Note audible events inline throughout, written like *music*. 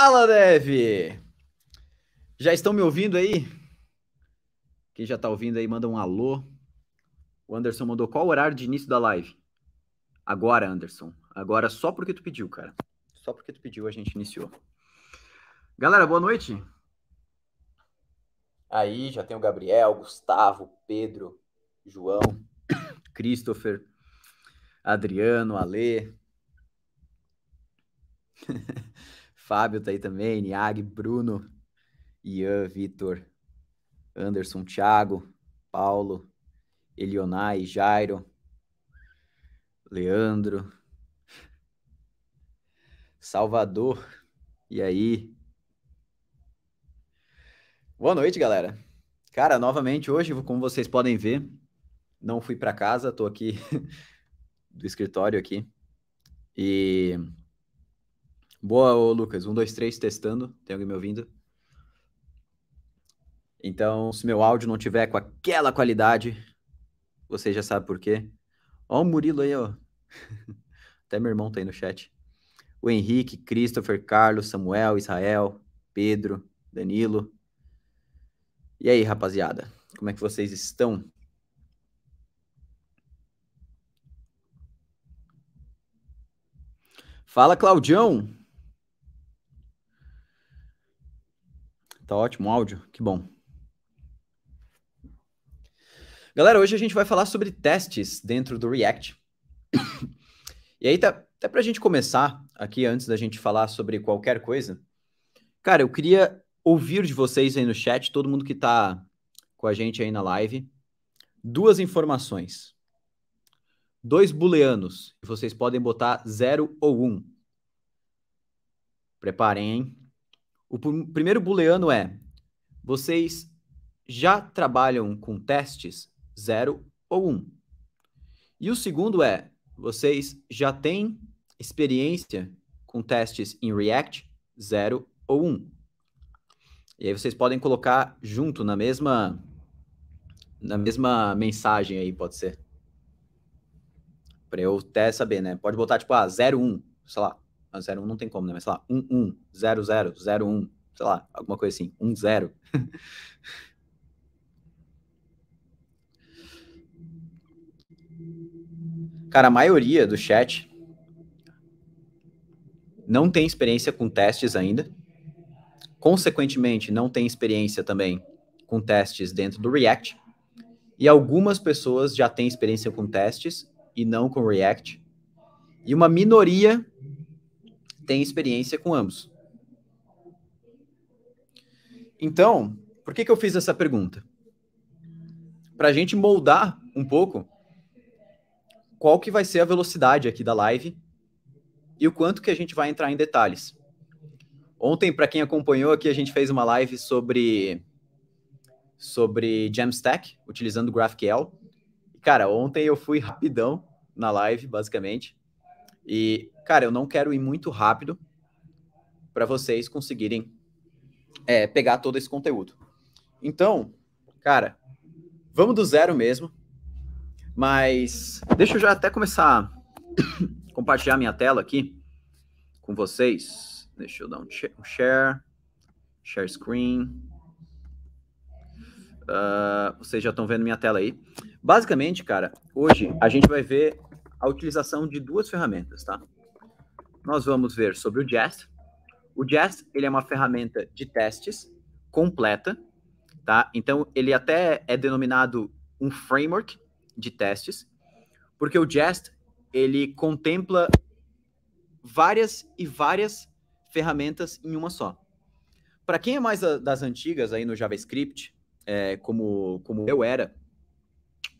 Fala, Dev! Já estão me ouvindo aí? Quem já está ouvindo aí, manda um alô. O Anderson mandou qual horário de início da live? Agora, Anderson. Agora só porque tu pediu, cara. Só porque tu pediu a gente iniciou. Galera, boa noite. Aí já tem o Gabriel, Gustavo, Pedro, João, *coughs* Christopher, Adriano, Alê. *laughs* Fábio tá aí também, Niag, Bruno, Ian, Vitor, Anderson, Thiago, Paulo, Elionai, Jairo, Leandro, Salvador, e aí? Boa noite, galera. Cara, novamente hoje, como vocês podem ver, não fui para casa, tô aqui *laughs* do escritório aqui. E Boa, Lucas. Um, dois, três, testando. Tem alguém me ouvindo? Então, se meu áudio não tiver com aquela qualidade, você já sabe por quê. Ó o Murilo aí, ó. *laughs* Até meu irmão tá aí no chat. O Henrique, Christopher, Carlos, Samuel, Israel, Pedro, Danilo. E aí, rapaziada? Como é que vocês estão? Fala, Claudião! Tá ótimo, áudio, que bom. Galera, hoje a gente vai falar sobre testes dentro do React. e aí, tá, até para a gente começar aqui, antes da gente falar sobre qualquer coisa, cara, eu queria ouvir de vocês aí no chat, todo mundo que tá com a gente aí na live, duas informações. Dois booleanos, vocês podem botar zero ou Um. Preparem, hein? O primeiro booleano é: vocês já trabalham com testes 0 ou 1? Um. E o segundo é: vocês já têm experiência com testes em React 0 ou 1? Um? E aí vocês podem colocar junto na mesma na mesma mensagem aí, pode ser. Para eu até saber, né? Pode botar tipo, ah, 01, sei lá. 01 ah, não tem como, né? Mas sei lá, 11, 00, 01, sei lá, alguma coisa assim, 10. *laughs* Cara, a maioria do chat não tem experiência com testes ainda. Consequentemente, não tem experiência também com testes dentro do React. E algumas pessoas já têm experiência com testes e não com React. E uma minoria tem experiência com ambos. Então, por que, que eu fiz essa pergunta? Para a gente moldar um pouco qual que vai ser a velocidade aqui da live e o quanto que a gente vai entrar em detalhes. Ontem, para quem acompanhou aqui, a gente fez uma live sobre sobre Jamstack, utilizando GraphQL. Cara, ontem eu fui rapidão na live, basicamente. E cara, eu não quero ir muito rápido para vocês conseguirem é, pegar todo esse conteúdo. Então, cara, vamos do zero mesmo. Mas deixa eu já até começar a *coughs* compartilhar minha tela aqui com vocês. Deixa eu dar um share, share screen. Uh, vocês já estão vendo minha tela aí. Basicamente, cara, hoje a gente vai ver a utilização de duas ferramentas, tá? nós vamos ver sobre o Jest. O Jest, ele é uma ferramenta de testes completa, tá? Então, ele até é denominado um framework de testes, porque o Jest, ele contempla várias e várias ferramentas em uma só. Para quem é mais das antigas aí no JavaScript, é, como, como eu era,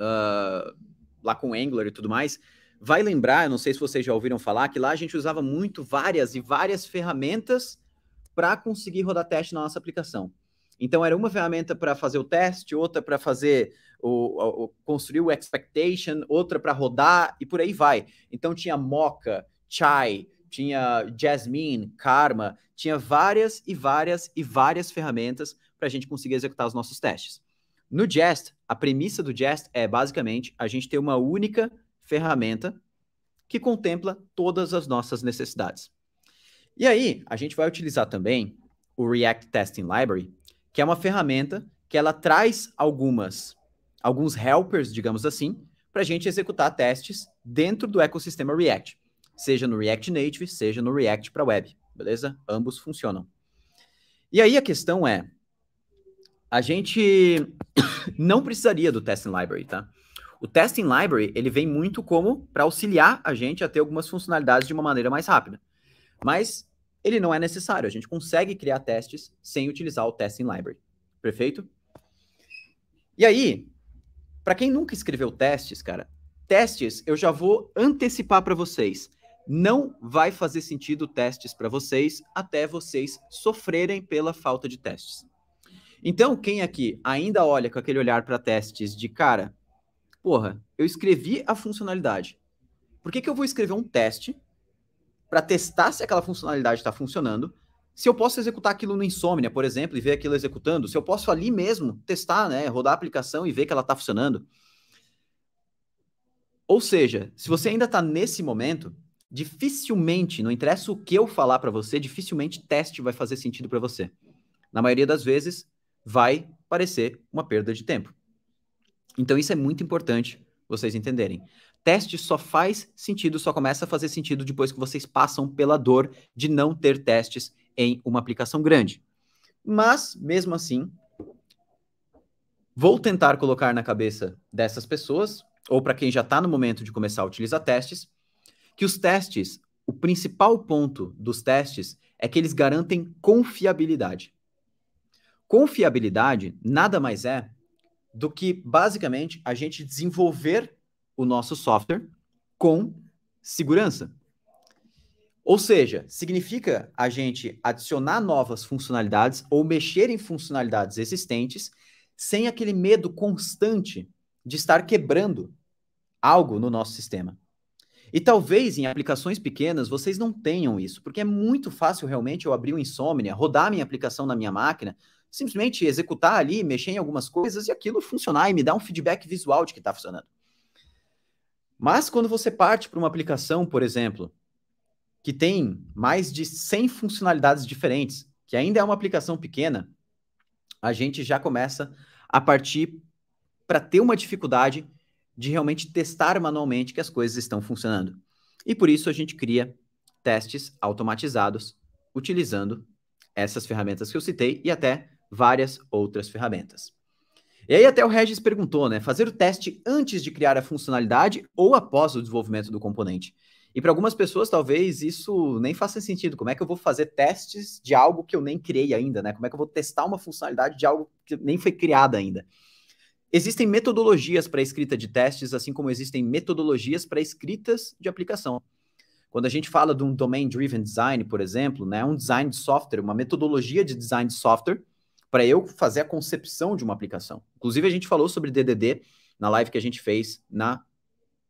uh, lá com Angular e tudo mais, vai lembrar, eu não sei se vocês já ouviram falar, que lá a gente usava muito várias e várias ferramentas para conseguir rodar teste na nossa aplicação. Então era uma ferramenta para fazer o teste, outra para fazer o, o, construir o expectation, outra para rodar e por aí vai. Então tinha Mocha, Chai, tinha Jasmine, Karma, tinha várias e várias e várias ferramentas para a gente conseguir executar os nossos testes. No Jest, a premissa do Jest é basicamente a gente ter uma única ferramenta que contempla todas as nossas necessidades. E aí, a gente vai utilizar também o React Testing Library, que é uma ferramenta que ela traz algumas, alguns helpers, digamos assim, para a gente executar testes dentro do ecossistema React, seja no React Native, seja no React para web, beleza? Ambos funcionam. E aí a questão é, a gente *coughs* não precisaria do Testing Library, tá? O testing library, ele vem muito como para auxiliar a gente a ter algumas funcionalidades de uma maneira mais rápida. Mas ele não é necessário, a gente consegue criar testes sem utilizar o testing library. Perfeito? E aí, para quem nunca escreveu testes, cara, testes, eu já vou antecipar para vocês. Não vai fazer sentido testes para vocês até vocês sofrerem pela falta de testes. Então, quem aqui ainda olha com aquele olhar para testes de cara, porra, eu escrevi a funcionalidade. Por que, que eu vou escrever um teste para testar se aquela funcionalidade está funcionando? Se eu posso executar aquilo no Insônia, por exemplo, e ver aquilo executando, se eu posso ali mesmo testar, né, rodar a aplicação e ver que ela está funcionando. Ou seja, se você ainda está nesse momento, dificilmente, não interessa o que eu falar para você, dificilmente teste vai fazer sentido para você. Na maioria das vezes, vai parecer uma perda de tempo. Então isso é muito importante vocês entenderem. Teste só faz sentido, só começa a fazer sentido depois que vocês passam pela dor de não ter testes em uma aplicação grande. Mas, mesmo assim, vou tentar colocar na cabeça dessas pessoas, ou para quem já está no momento de começar a utilizar testes, que os testes, o principal ponto dos testes é que eles garantem confiabilidade. Confiabilidade nada mais é do que basicamente a gente desenvolver o nosso software com segurança. Ou seja, significa a gente adicionar novas funcionalidades ou mexer em funcionalidades existentes sem aquele medo constante de estar quebrando algo no nosso sistema. E talvez em aplicações pequenas vocês não tenham isso, porque é muito fácil realmente eu abrir o um Insomnia, rodar minha aplicação na minha máquina, simplesmente executar ali, mexer em algumas coisas e aquilo funcionar e me dar um feedback visual de que está funcionando. Mas quando você parte para uma aplicação, por exemplo, que tem mais de 100 funcionalidades diferentes, que ainda é uma aplicação pequena, a gente já começa a partir para ter uma dificuldade de realmente testar manualmente que as coisas estão funcionando. E por isso a gente cria testes automatizados utilizando essas ferramentas que eu citei e até várias outras ferramentas. E aí até o Regis perguntou, né? Fazer o teste antes de criar a funcionalidade ou após o desenvolvimento do componente. E para algumas pessoas, talvez isso nem faça sentido. Como é que eu vou fazer testes de algo que eu nem criei ainda, né? Como é que eu vou testar uma funcionalidade de algo que nem foi criada ainda? Existem metodologias para escrita de testes, assim como existem metodologias para escritas de aplicação. Quando a gente fala de um domain-driven design, por exemplo, né, um design de software, uma metodologia de design de software, para eu fazer a concepção de uma aplicação. Inclusive, a gente falou sobre DDD na live que a gente fez na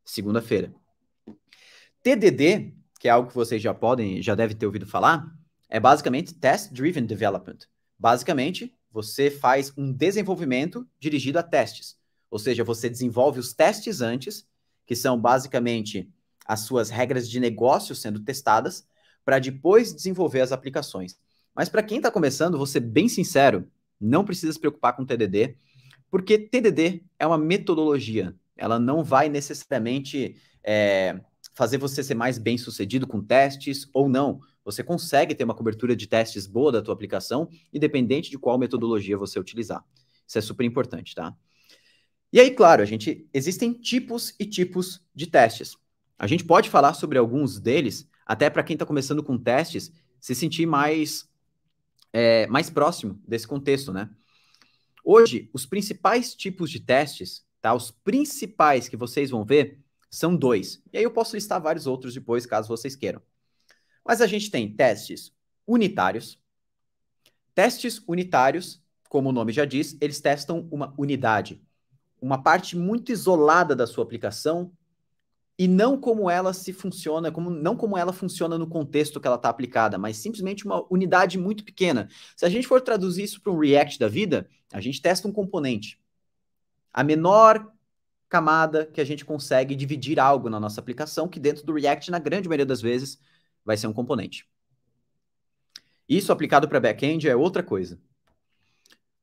segunda-feira. TDD, que é algo que vocês já podem, já devem ter ouvido falar, é basicamente Test Driven Development. Basicamente, você faz um desenvolvimento dirigido a testes. Ou seja, você desenvolve os testes antes, que são basicamente as suas regras de negócio sendo testadas, para depois desenvolver as aplicações. Mas para quem está começando, vou ser bem sincero, não precisa se preocupar com TDD, porque TDD é uma metodologia. Ela não vai necessariamente é, fazer você ser mais bem sucedido com testes ou não. Você consegue ter uma cobertura de testes boa da tua aplicação, independente de qual metodologia você utilizar. Isso é super importante, tá? E aí, claro, a gente existem tipos e tipos de testes. A gente pode falar sobre alguns deles, até para quem está começando com testes, se sentir mais é, mais próximo desse contexto, né? Hoje, os principais tipos de testes, tá? Os principais que vocês vão ver são dois. E aí eu posso listar vários outros depois, caso vocês queiram. Mas a gente tem testes unitários. Testes unitários, como o nome já diz, eles testam uma unidade, uma parte muito isolada da sua aplicação e não como ela se funciona, como, não como ela funciona no contexto que ela está aplicada, mas simplesmente uma unidade muito pequena. Se a gente for traduzir isso para um React da vida, a gente testa um componente. A menor camada que a gente consegue dividir algo na nossa aplicação, que dentro do React, na grande maioria das vezes, vai ser um componente. Isso aplicado para back-end é outra coisa.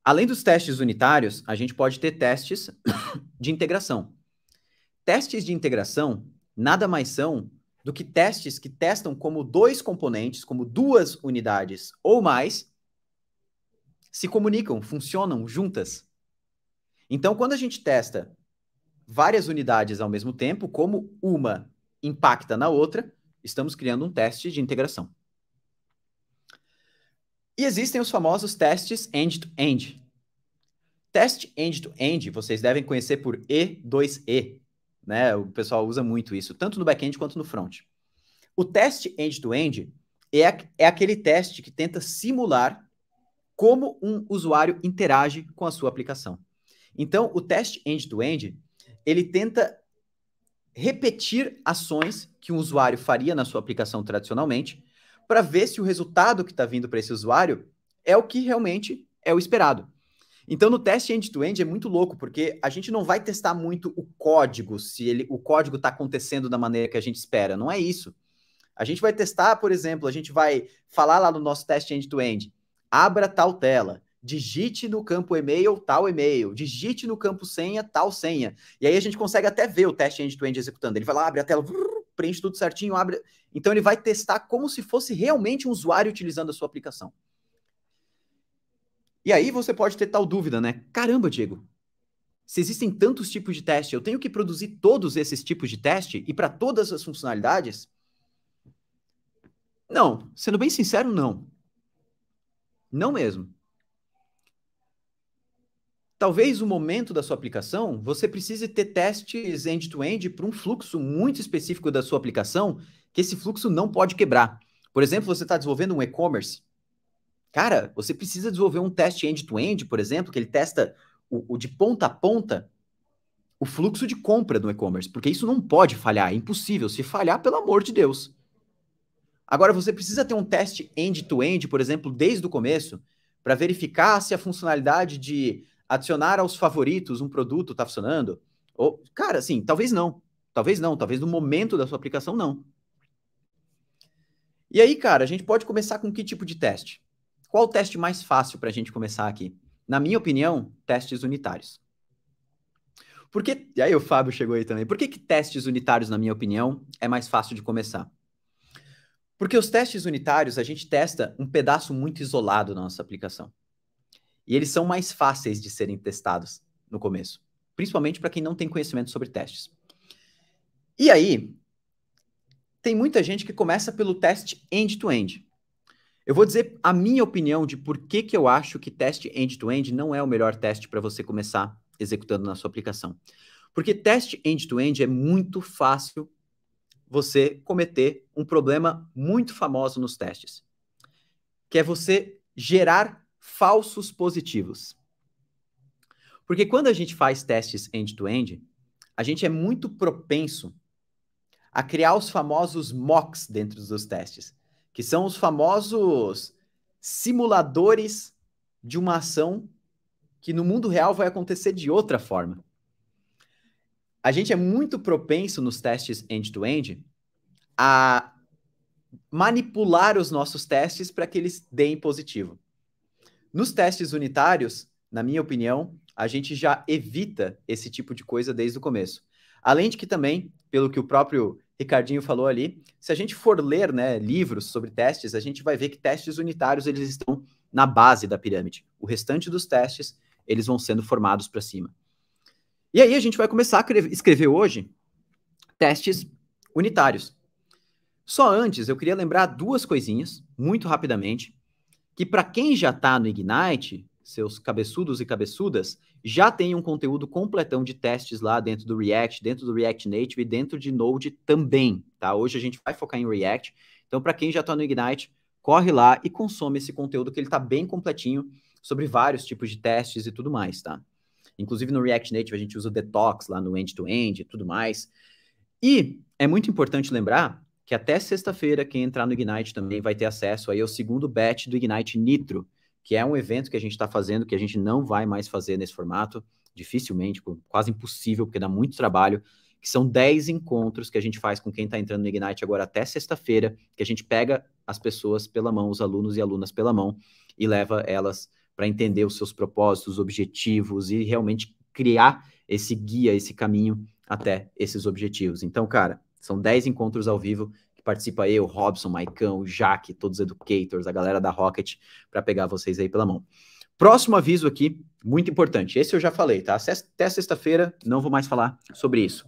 Além dos testes unitários, a gente pode ter testes *coughs* de integração. Testes de integração nada mais são do que testes que testam como dois componentes, como duas unidades ou mais, se comunicam, funcionam juntas. Então, quando a gente testa várias unidades ao mesmo tempo, como uma impacta na outra, estamos criando um teste de integração. E existem os famosos testes end-to-end. -end. Teste end-to-end vocês devem conhecer por E2E, né? O pessoal usa muito isso, tanto no back-end quanto no front. O teste end-to-end é, é aquele teste que tenta simular como um usuário interage com a sua aplicação. Então, o teste end-to-end, -end, ele tenta repetir ações que um usuário faria na sua aplicação tradicionalmente, para ver se o resultado que está vindo para esse usuário é o que realmente é o esperado. Então, no teste end-to-end -end é muito louco, porque a gente não vai testar muito o código, se ele, o código está acontecendo da maneira que a gente espera. Não é isso. A gente vai testar, por exemplo, a gente vai falar lá no nosso teste end-to-end, abra tal tela, digite no campo e-mail tal e-mail, digite no campo senha tal senha. E aí a gente consegue até ver o teste end-to-end -end executando. Ele vai lá, abre a tela, preenche tudo certinho, abre. Então ele vai testar como se fosse realmente um usuário utilizando a sua aplicação. E aí você pode ter tal dúvida, né? Caramba, Diego, se existem tantos tipos de teste, eu tenho que produzir todos esses tipos de teste e para todas as funcionalidades? Não, sendo bem sincero, não. Não mesmo. Talvez o momento da sua aplicação, você precise ter testes end-to-end para um fluxo muito específico da sua aplicação, que esse fluxo não pode quebrar. Por exemplo, você está desenvolvendo um e-commerce Cara, você precisa desenvolver um teste end-to-end, por exemplo, que ele testa o, o de ponta a ponta o fluxo de compra no e-commerce, porque isso não pode falhar, é impossível. Se falhar, pelo amor de Deus. Agora, você precisa ter um teste end-to-end, por exemplo, desde o começo, para verificar se a funcionalidade de adicionar aos favoritos um produto está funcionando. Ou, cara, assim, talvez não. Talvez não. Talvez no momento da sua aplicação, não. E aí, cara, a gente pode começar com que tipo de teste? Qual o teste mais fácil para a gente começar aqui? Na minha opinião, testes unitários. Por que, e aí o Fábio chegou aí também. Por que, que testes unitários, na minha opinião, é mais fácil de começar? Porque os testes unitários, a gente testa um pedaço muito isolado na nossa aplicação. E eles são mais fáceis de serem testados no começo, principalmente para quem não tem conhecimento sobre testes. E aí, tem muita gente que começa pelo teste end-to-end. -end. Eu vou dizer a minha opinião de por que, que eu acho que teste end-to-end não é o melhor teste para você começar executando na sua aplicação. Porque teste end-to-end é muito fácil você cometer um problema muito famoso nos testes, que é você gerar falsos positivos. Porque quando a gente faz testes end-to-end, -end, a gente é muito propenso a criar os famosos mocks dentro dos testes, que são os famosos simuladores de uma ação que no mundo real vai acontecer de outra forma. A gente é muito propenso nos testes end-to-end -end a manipular os nossos testes para que eles deem positivo. Nos testes unitários, na minha opinião, a gente já evita esse tipo de coisa desde o começo. Além de que também, pelo que o próprio Ricardinho falou ali, se a gente for ler né, livros sobre testes, a gente vai ver que testes unitários eles estão na base da pirâmide. O restante dos testes eles vão sendo formados para cima. E aí a gente vai começar a escrever hoje testes unitários. Só antes eu queria lembrar duas coisinhas muito rapidamente que para quem já está no Ignite seus cabeçudos e cabeçudas, já tem um conteúdo completão de testes lá dentro do React, dentro do React Native e dentro de Node também, tá? Hoje a gente vai focar em React. Então, para quem já está no Ignite, corre lá e consome esse conteúdo que ele está bem completinho sobre vários tipos de testes e tudo mais, tá? Inclusive no React Native a gente usa o Detox lá no end-to-end e tudo mais. E é muito importante lembrar que até sexta-feira quem entrar no Ignite também vai ter acesso aí ao segundo batch do Ignite Nitro, que é um evento que a gente está fazendo, que a gente não vai mais fazer nesse formato, dificilmente, quase impossível, porque dá muito trabalho, que são 10 encontros que a gente faz com quem está entrando no Ignite agora até sexta-feira, que a gente pega as pessoas pela mão, os alunos e alunas pela mão, e leva elas para entender os seus propósitos, os objetivos e realmente criar esse guia, esse caminho até esses objetivos. Então, cara, são 10 encontros ao vivo Participa eu, Robson, Maicão, Jaque, todos os educators, a galera da Rocket, para pegar vocês aí pela mão. Próximo aviso aqui, muito importante. Esse eu já falei, tá? Até é sexta-feira, não vou mais falar sobre isso.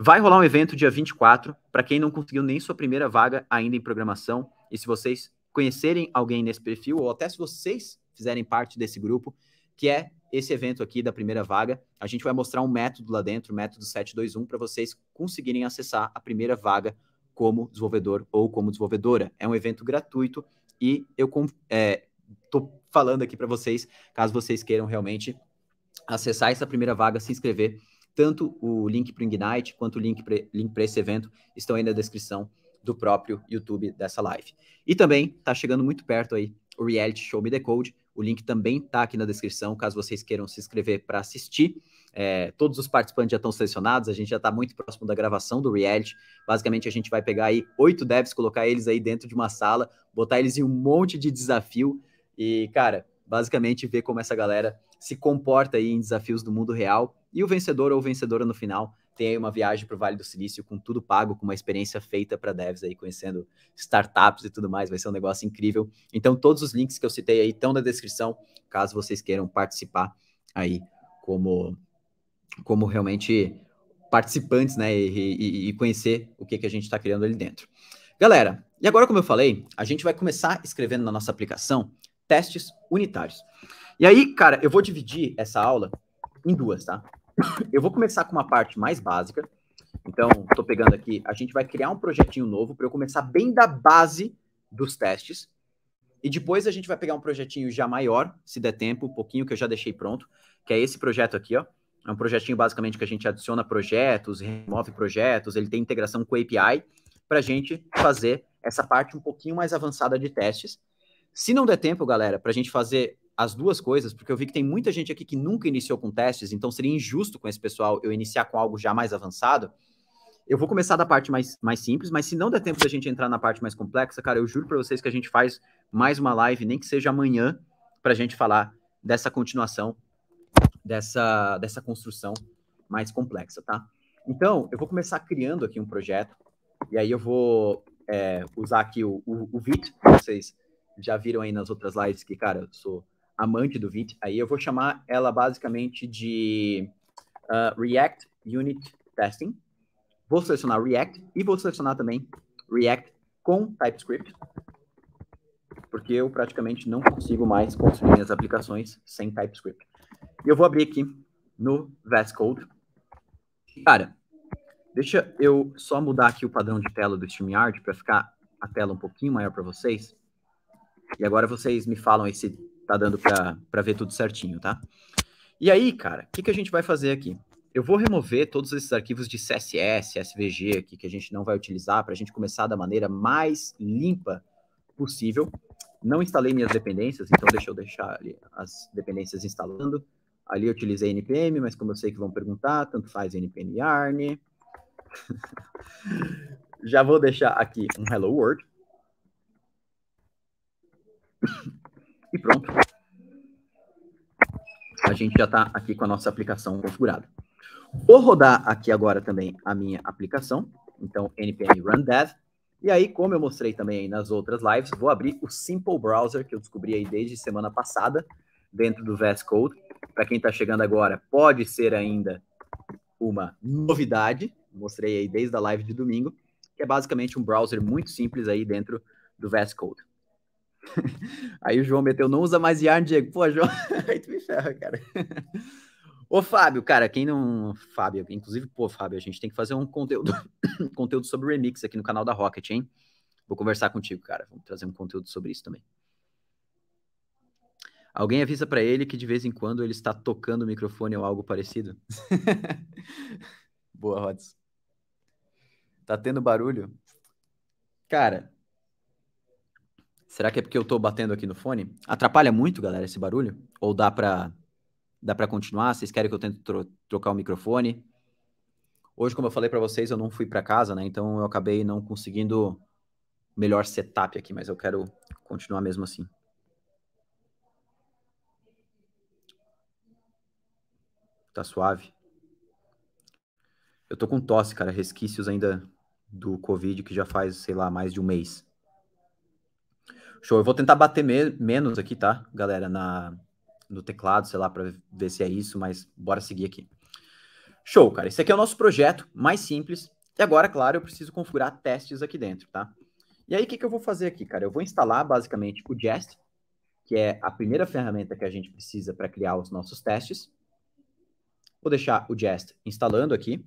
Vai rolar um evento dia 24, para quem não conseguiu nem sua primeira vaga ainda em programação. E se vocês conhecerem alguém nesse perfil, ou até se vocês fizerem parte desse grupo, que é esse evento aqui da primeira vaga. A gente vai mostrar um método lá dentro, o método 721, para vocês conseguirem acessar a primeira vaga como desenvolvedor ou como desenvolvedora. É um evento gratuito e eu estou é, falando aqui para vocês, caso vocês queiram realmente acessar essa primeira vaga, se inscrever. Tanto o link para o Ignite quanto o link para esse evento estão aí na descrição do próprio YouTube dessa live. E também está chegando muito perto aí o reality show Me The Code, o link também está aqui na descrição, caso vocês queiram se inscrever para assistir. É, todos os participantes já estão selecionados, a gente já está muito próximo da gravação do reality. Basicamente, a gente vai pegar aí oito devs, colocar eles aí dentro de uma sala, botar eles em um monte de desafio e, cara, basicamente ver como essa galera se comporta aí em desafios do mundo real e o vencedor ou vencedora no final tem aí uma viagem para o Vale do Silício com tudo pago, com uma experiência feita para devs aí, conhecendo startups e tudo mais, vai ser um negócio incrível. Então, todos os links que eu citei aí estão na descrição, caso vocês queiram participar aí como, como realmente participantes, né, e, e, e conhecer o que, que a gente está criando ali dentro. Galera, e agora, como eu falei, a gente vai começar escrevendo na nossa aplicação testes unitários. E aí, cara, eu vou dividir essa aula em duas, tá? Eu vou começar com uma parte mais básica. Então, estou pegando aqui, a gente vai criar um projetinho novo para eu começar bem da base dos testes. E depois a gente vai pegar um projetinho já maior, se der tempo, um pouquinho que eu já deixei pronto, que é esse projeto aqui, ó. É um projetinho basicamente que a gente adiciona projetos, remove projetos, ele tem integração com API para a gente fazer essa parte um pouquinho mais avançada de testes. Se não der tempo, galera, para a gente fazer as duas coisas, porque eu vi que tem muita gente aqui que nunca iniciou com testes, então seria injusto com esse pessoal eu iniciar com algo já mais avançado. Eu vou começar da parte mais, mais simples, mas se não der tempo da gente entrar na parte mais complexa, cara, eu juro para vocês que a gente faz mais uma live, nem que seja amanhã, para a gente falar dessa continuação, dessa, dessa construção mais complexa, tá? Então, eu vou começar criando aqui um projeto, e aí eu vou é, usar aqui o, o, o VIT, que vocês já viram aí nas outras lives que, cara, eu sou amante do Vite, aí eu vou chamar ela basicamente de uh, React Unit Testing. Vou selecionar React e vou selecionar também React com TypeScript, porque eu praticamente não consigo mais construir minhas aplicações sem TypeScript. E eu vou abrir aqui no VS Code. Cara, deixa eu só mudar aqui o padrão de tela do StreamYard para ficar a tela um pouquinho maior para vocês. E agora vocês me falam aí se Tá dando para ver tudo certinho, tá? E aí, cara, o que, que a gente vai fazer aqui? Eu vou remover todos esses arquivos de CSS, SVG aqui, que a gente não vai utilizar, para a gente começar da maneira mais limpa possível. Não instalei minhas dependências, então deixa eu deixar as dependências instalando. Ali eu utilizei npm, mas como eu sei que vão perguntar, tanto faz npm yarn. *laughs* Já vou deixar aqui um hello world. E pronto. A gente já está aqui com a nossa aplicação configurada. Vou rodar aqui agora também a minha aplicação. Então, npm run dev. E aí, como eu mostrei também aí nas outras lives, vou abrir o Simple Browser, que eu descobri aí desde semana passada, dentro do VS Code. Para quem está chegando agora, pode ser ainda uma novidade. Mostrei aí desde a live de domingo, que é basicamente um browser muito simples aí dentro do VS Code. *laughs* Aí o João meteu, não usa mais yarn, Diego. Pô, João, *laughs* aí tu me ferra, cara. Ô, Fábio, cara, quem não. Fábio, inclusive, pô, Fábio, a gente tem que fazer um conteúdo, *coughs* conteúdo sobre remix aqui no canal da Rocket, hein? Vou conversar contigo, cara. Vamos trazer um conteúdo sobre isso também. Alguém avisa para ele que de vez em quando ele está tocando o microfone ou algo parecido? *laughs* Boa, Rods. Tá tendo barulho? Cara, Será que é porque eu estou batendo aqui no fone? Atrapalha muito, galera, esse barulho? Ou dá para dá para continuar? Vocês querem que eu tente tro trocar o microfone? Hoje, como eu falei para vocês, eu não fui para casa, né? Então eu acabei não conseguindo melhor setup aqui, mas eu quero continuar mesmo assim. Tá suave? Eu tô com tosse, cara, resquícios ainda do Covid que já faz, sei lá, mais de um mês. Show. Eu vou tentar bater me menos aqui, tá, galera, na, no teclado, sei lá, para ver se é isso, mas bora seguir aqui. Show, cara. Esse aqui é o nosso projeto mais simples. E agora, claro, eu preciso configurar testes aqui dentro, tá? E aí, o que, que eu vou fazer aqui, cara? Eu vou instalar, basicamente, o Jest, que é a primeira ferramenta que a gente precisa para criar os nossos testes. Vou deixar o Jest instalando aqui.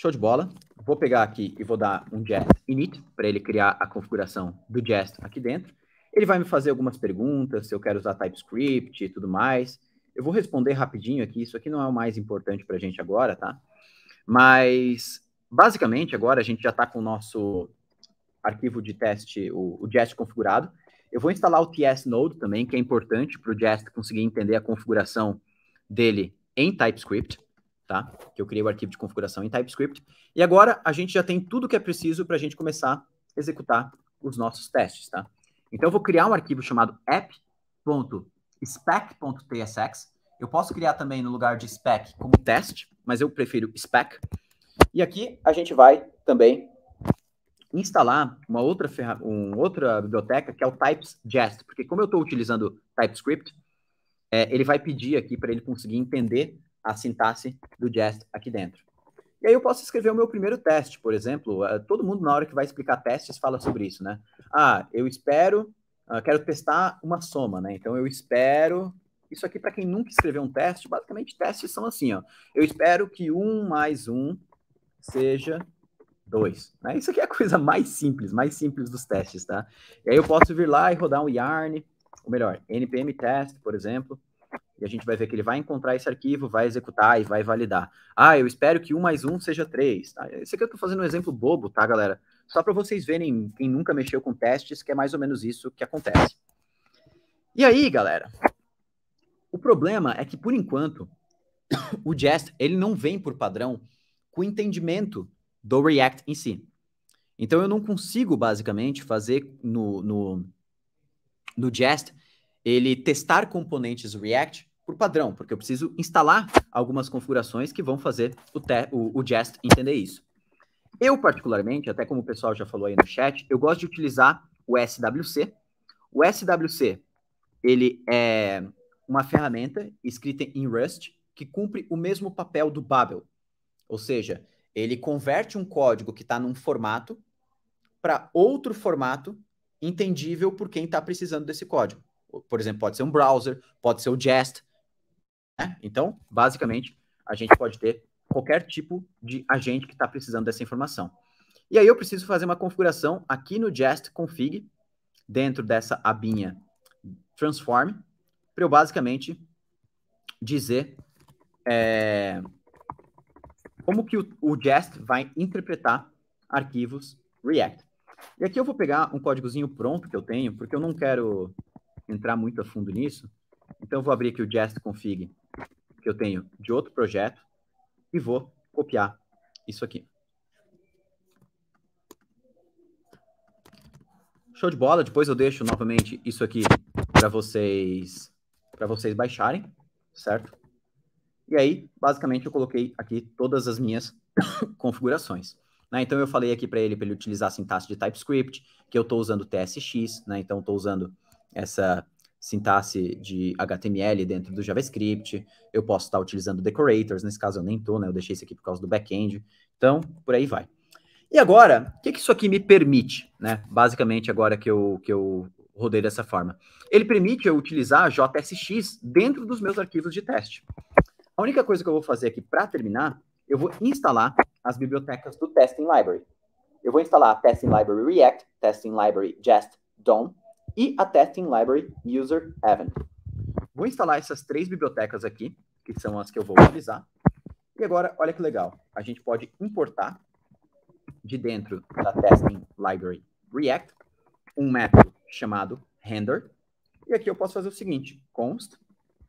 Show de bola. Vou pegar aqui e vou dar um Jest init para ele criar a configuração do Jest aqui dentro. Ele vai me fazer algumas perguntas, se eu quero usar TypeScript e tudo mais. Eu vou responder rapidinho aqui, isso aqui não é o mais importante para a gente agora, tá? Mas, basicamente, agora a gente já está com o nosso arquivo de teste, o, o Jest configurado. Eu vou instalar o TS Node também, que é importante para o Jest conseguir entender a configuração dele em TypeScript tá? Que eu criei o arquivo de configuração em TypeScript. E agora a gente já tem tudo que é preciso para a gente começar a executar os nossos testes, tá? Então eu vou criar um arquivo chamado app.spec.tsx. Eu posso criar também no lugar de spec como teste, mas eu prefiro spec. E aqui a gente vai também instalar uma outra, um, outra biblioteca que é o TypesJust, porque como eu estou utilizando TypeScript, é, ele vai pedir aqui para ele conseguir entender a sintaxe do jest aqui dentro. E aí eu posso escrever o meu primeiro teste, por exemplo. Eh, todo mundo, na hora que vai explicar testes, fala sobre isso, né? Ah, eu espero, ah, quero testar uma soma, né? Então eu espero. Isso aqui, para quem nunca escreveu um teste, basicamente testes são assim, ó. Eu espero que 1 mais 1 seja 2. Né? Isso aqui é a coisa mais simples, mais simples dos testes, tá? E aí eu posso vir lá e rodar um yarn, ou melhor, npm test, por exemplo, e a gente vai ver que ele vai encontrar esse arquivo, vai executar e vai validar. Ah, eu espero que 1 mais 1 seja 3. Tá? Ah, esse aqui eu estou fazendo um exemplo bobo, tá, galera? Só para vocês verem, quem nunca mexeu com testes, que é mais ou menos isso que acontece. E aí, galera? O problema é que, por enquanto, *coughs* o Jest ele não vem por padrão com entendimento do React em si. Então, eu não consigo, basicamente, fazer no, no, no Jest ele testar componentes React por padrão, porque eu preciso instalar algumas configurações que vão fazer o, te, o, o Jest entender isso. Eu, particularmente, até como o pessoal já falou aí no chat, eu gosto de utilizar o SWC. O SWC, ele é uma ferramenta escrita em Rust que cumpre o mesmo papel do Babel. Ou seja, ele converte um código que está num formato para outro formato entendível por quem está precisando desse código. Por exemplo, pode ser um browser, pode ser o Jest, né? Então, basicamente, a gente pode ter qualquer tipo de agente que está precisando dessa informação. E aí eu preciso fazer uma configuração aqui no Jest Config, dentro dessa abinha Transform, para eu basicamente dizer é, como que o, o Jest vai interpretar arquivos React. E aqui eu vou pegar um códigozinho pronto que eu tenho, porque eu não quero entrar muito a fundo nisso, então, eu vou abrir aqui o Jest Config que eu tenho de outro projeto e vou copiar isso aqui. Show de bola. Depois eu deixo novamente isso aqui para vocês para vocês baixarem, certo? E aí, basicamente, eu coloquei aqui todas as minhas *coughs* configurações. Né? Então, eu falei aqui para ele para ele utilizar a sintaxe de TypeScript, que eu estou usando TSX, né? então estou usando essa sintaxe de HTML dentro do JavaScript, eu posso estar utilizando decorators, nesse caso eu nem estou, né? Eu deixei isso aqui por causa do back-end, então por aí vai. E agora, o que, que isso aqui me permite, né? Basicamente, agora que eu, que eu rodei dessa forma. Ele permite eu utilizar JSX dentro dos meus arquivos de teste. A única coisa que eu vou fazer aqui para terminar, eu vou instalar as bibliotecas do Testing Library. Eu vou instalar a Testing Library React, Testing Library Jest, DOM, e a Testing Library User Event. Vou instalar essas três bibliotecas aqui, que são as que eu vou utilizar. E agora, olha que legal, a gente pode importar de dentro da Testing Library React um método chamado render. E aqui eu posso fazer o seguinte, const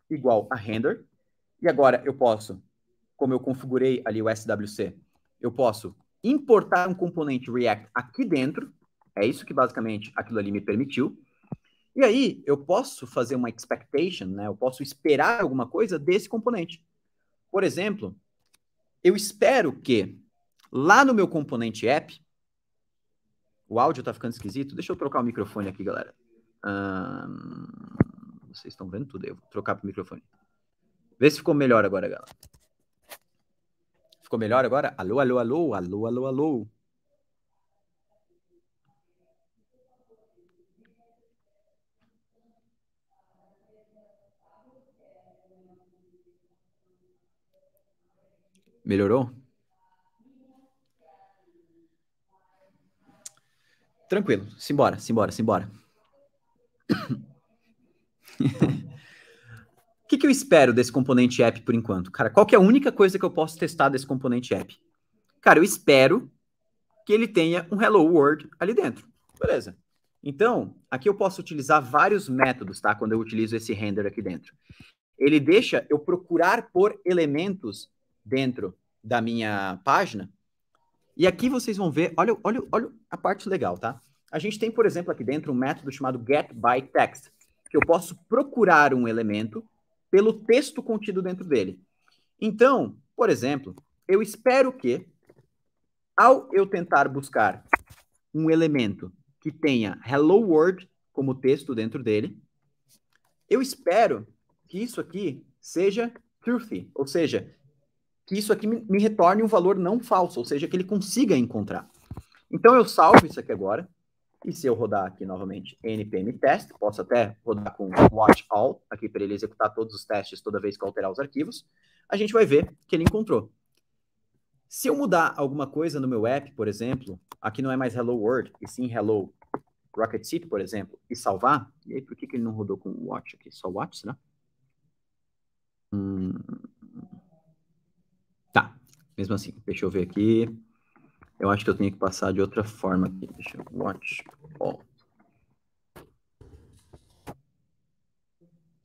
igual a render. E agora eu posso, como eu configurei ali o SWC, eu posso importar um componente React aqui dentro. É isso que basicamente aquilo ali me permitiu. E aí, eu posso fazer uma expectation, né? Eu posso esperar alguma coisa desse componente. Por exemplo, eu espero que lá no meu componente app, o áudio tá ficando esquisito. Deixa eu trocar o microfone aqui, galera. Hum, vocês estão vendo tudo aí. Eu vou trocar pro microfone. Vê se ficou melhor agora, galera. Ficou melhor agora? Alô, alô, alô, alô, alô, alô. Melhorou? Tranquilo. Simbora, simbora, simbora. O *coughs* que, que, eu espero desse componente app por enquanto? Cara, qual que é a única coisa que eu posso testar desse componente app? Cara, eu espero que ele tenha um hello world ali dentro. Beleza. Então, aqui eu posso utilizar vários métodos, tá? Quando eu utilizo esse render aqui dentro. Ele deixa eu procurar por elementos dentro da minha página. E aqui vocês vão ver, olha, olha, olha a parte legal, tá? A gente tem, por exemplo, aqui dentro um método chamado getByText, que eu posso procurar um elemento pelo texto contido dentro dele. Então, por exemplo, eu espero que, ao eu tentar buscar um elemento que tenha Hello World como texto dentro dele, eu espero que isso aqui seja truthy, ou seja, que isso aqui me, retorne um valor não falso, ou seja, que ele consiga encontrar. Então eu salvo isso aqui agora, e se eu rodar aqui novamente npm test, posso até rodar com watch all aqui para ele executar todos os testes toda vez que eu alterar os arquivos, a gente vai ver que ele encontrou. Se eu mudar alguma coisa no meu app, por exemplo, aqui não é mais hello world, e sim hello rocket city, por exemplo, e salvar, e aí por que, que ele não rodou com watch aqui? Só watch, né? Hum, Tá, mesmo assim, deixa eu ver aqui. Eu acho que eu tenho que passar de outra forma aqui. Deixa eu watch all.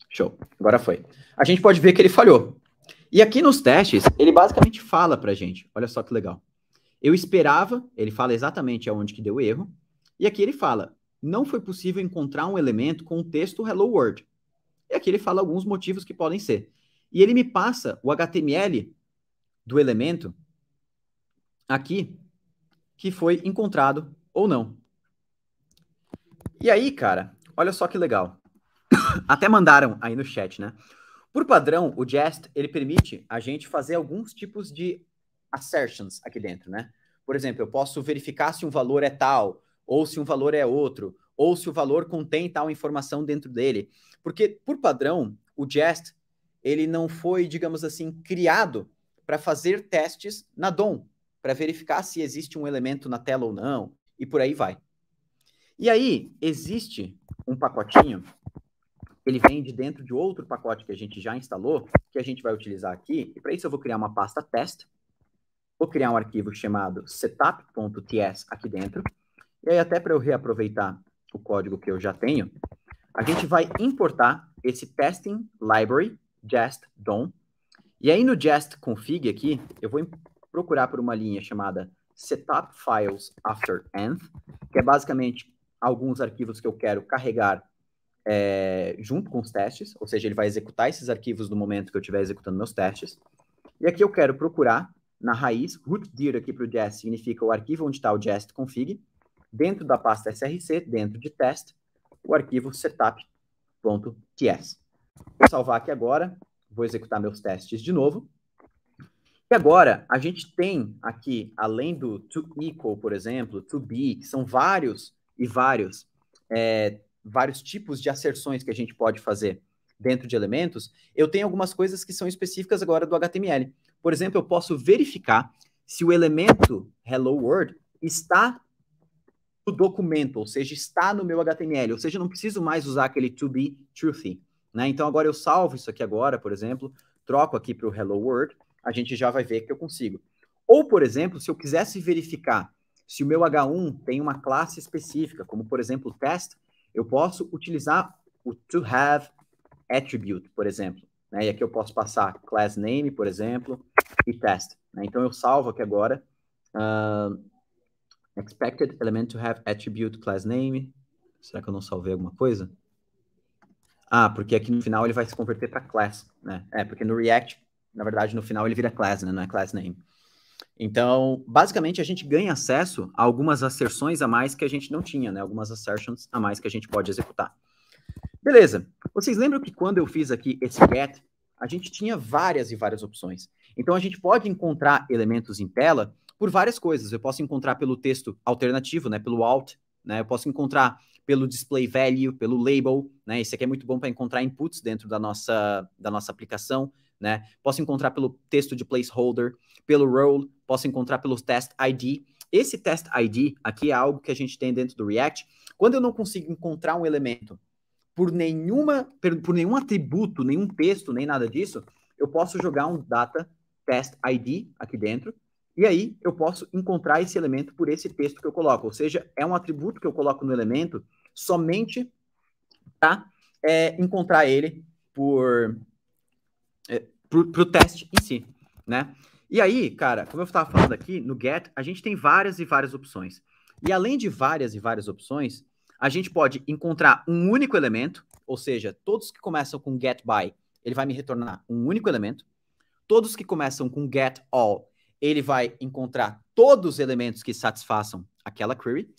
Show. Agora foi. A gente pode ver que ele falhou. E aqui nos testes, ele basicamente fala pra gente. Olha só que legal. Eu esperava, ele fala exatamente aonde que deu o erro. E aqui ele fala: não foi possível encontrar um elemento com o texto Hello World. E aqui ele fala alguns motivos que podem ser. E ele me passa o HTML do elemento aqui que foi encontrado ou não. E aí, cara, olha só que legal. *coughs* Até mandaram aí no chat, né? Por padrão, o Jest, ele permite a gente fazer alguns tipos de assertions aqui dentro, né? Por exemplo, eu posso verificar se um valor é tal, ou se um valor é outro, ou se o valor contém tal informação dentro dele. Porque, por padrão, o Jest, ele não foi, digamos assim, criado para fazer testes na DOM, para verificar se existe um elemento na tela ou não, e por aí vai. E aí, existe um pacotinho, ele vem de dentro de outro pacote que a gente já instalou, que a gente vai utilizar aqui, e para isso eu vou criar uma pasta test, vou criar um arquivo chamado setup.ts aqui dentro, e aí até para eu reaproveitar o código que eu já tenho, a gente vai importar esse testing library just DOM e aí no jest config aqui, eu vou procurar por uma linha chamada setup files after env, que é basicamente alguns arquivos que eu quero carregar é, junto com os testes, ou seja, ele vai executar esses arquivos no momento que eu estiver executando meus testes. E aqui eu quero procurar na raiz, root dir aqui para o jest significa o arquivo onde está o jest config, dentro da pasta src, dentro de test, o arquivo setup.ts. Vou salvar aqui agora, vou executar meus testes de novo. E agora, a gente tem aqui, além do to equal, por exemplo, to be, que são vários e vários, é, vários tipos de asserções que a gente pode fazer dentro de elementos, eu tenho algumas coisas que são específicas agora do HTML. Por exemplo, eu posso verificar se o elemento hello world está no documento, ou seja, está no meu HTML, ou seja, eu não preciso mais usar aquele to be truthy. Né? Então agora eu salvo isso aqui agora, por exemplo, troco aqui para o Hello World, a gente já vai ver que eu consigo. Ou, por exemplo, se eu quisesse verificar se o meu H1 tem uma classe específica, como por exemplo test, eu posso utilizar o to have attribute, por exemplo. Né? E aqui eu posso passar class name, por exemplo, e test. Né? Então eu salvo aqui agora uh, expected element to have attribute class name. Será que eu não salvei alguma coisa? Ah, porque aqui no final ele vai se converter para class, né? É, porque no React, na verdade, no final ele vira class, né? Não é class name. Então, basicamente, a gente ganha acesso a algumas asserções a mais que a gente não tinha, né? Algumas assertions a mais que a gente pode executar. Beleza. Vocês lembram que quando eu fiz aqui esse get, a gente tinha várias e várias opções. Então, a gente pode encontrar elementos em tela por várias coisas. Eu posso encontrar pelo texto alternativo, né? Pelo alt, né? Eu posso encontrar pelo display value, pelo label, né? Isso aqui é muito bom para encontrar inputs dentro da nossa, da nossa aplicação, né? Posso encontrar pelo texto de placeholder, pelo role, posso encontrar pelo test ID. Esse test ID aqui é algo que a gente tem dentro do React. Quando eu não consigo encontrar um elemento por nenhuma por, por nenhum atributo, nenhum texto, nem nada disso, eu posso jogar um data test ID aqui dentro, e aí eu posso encontrar esse elemento por esse texto que eu coloco. Ou seja, é um atributo que eu coloco no elemento somente para tá? é, encontrar ele por é, pro, pro teste em si, né? E aí, cara, como eu estava falando aqui, no get, a gente tem várias e várias opções. E além de várias e várias opções, a gente pode encontrar um único elemento, ou seja, todos que começam com get by, ele vai me retornar um único elemento. Todos que começam com get all, ele vai encontrar todos os elementos que satisfaçam aquela query.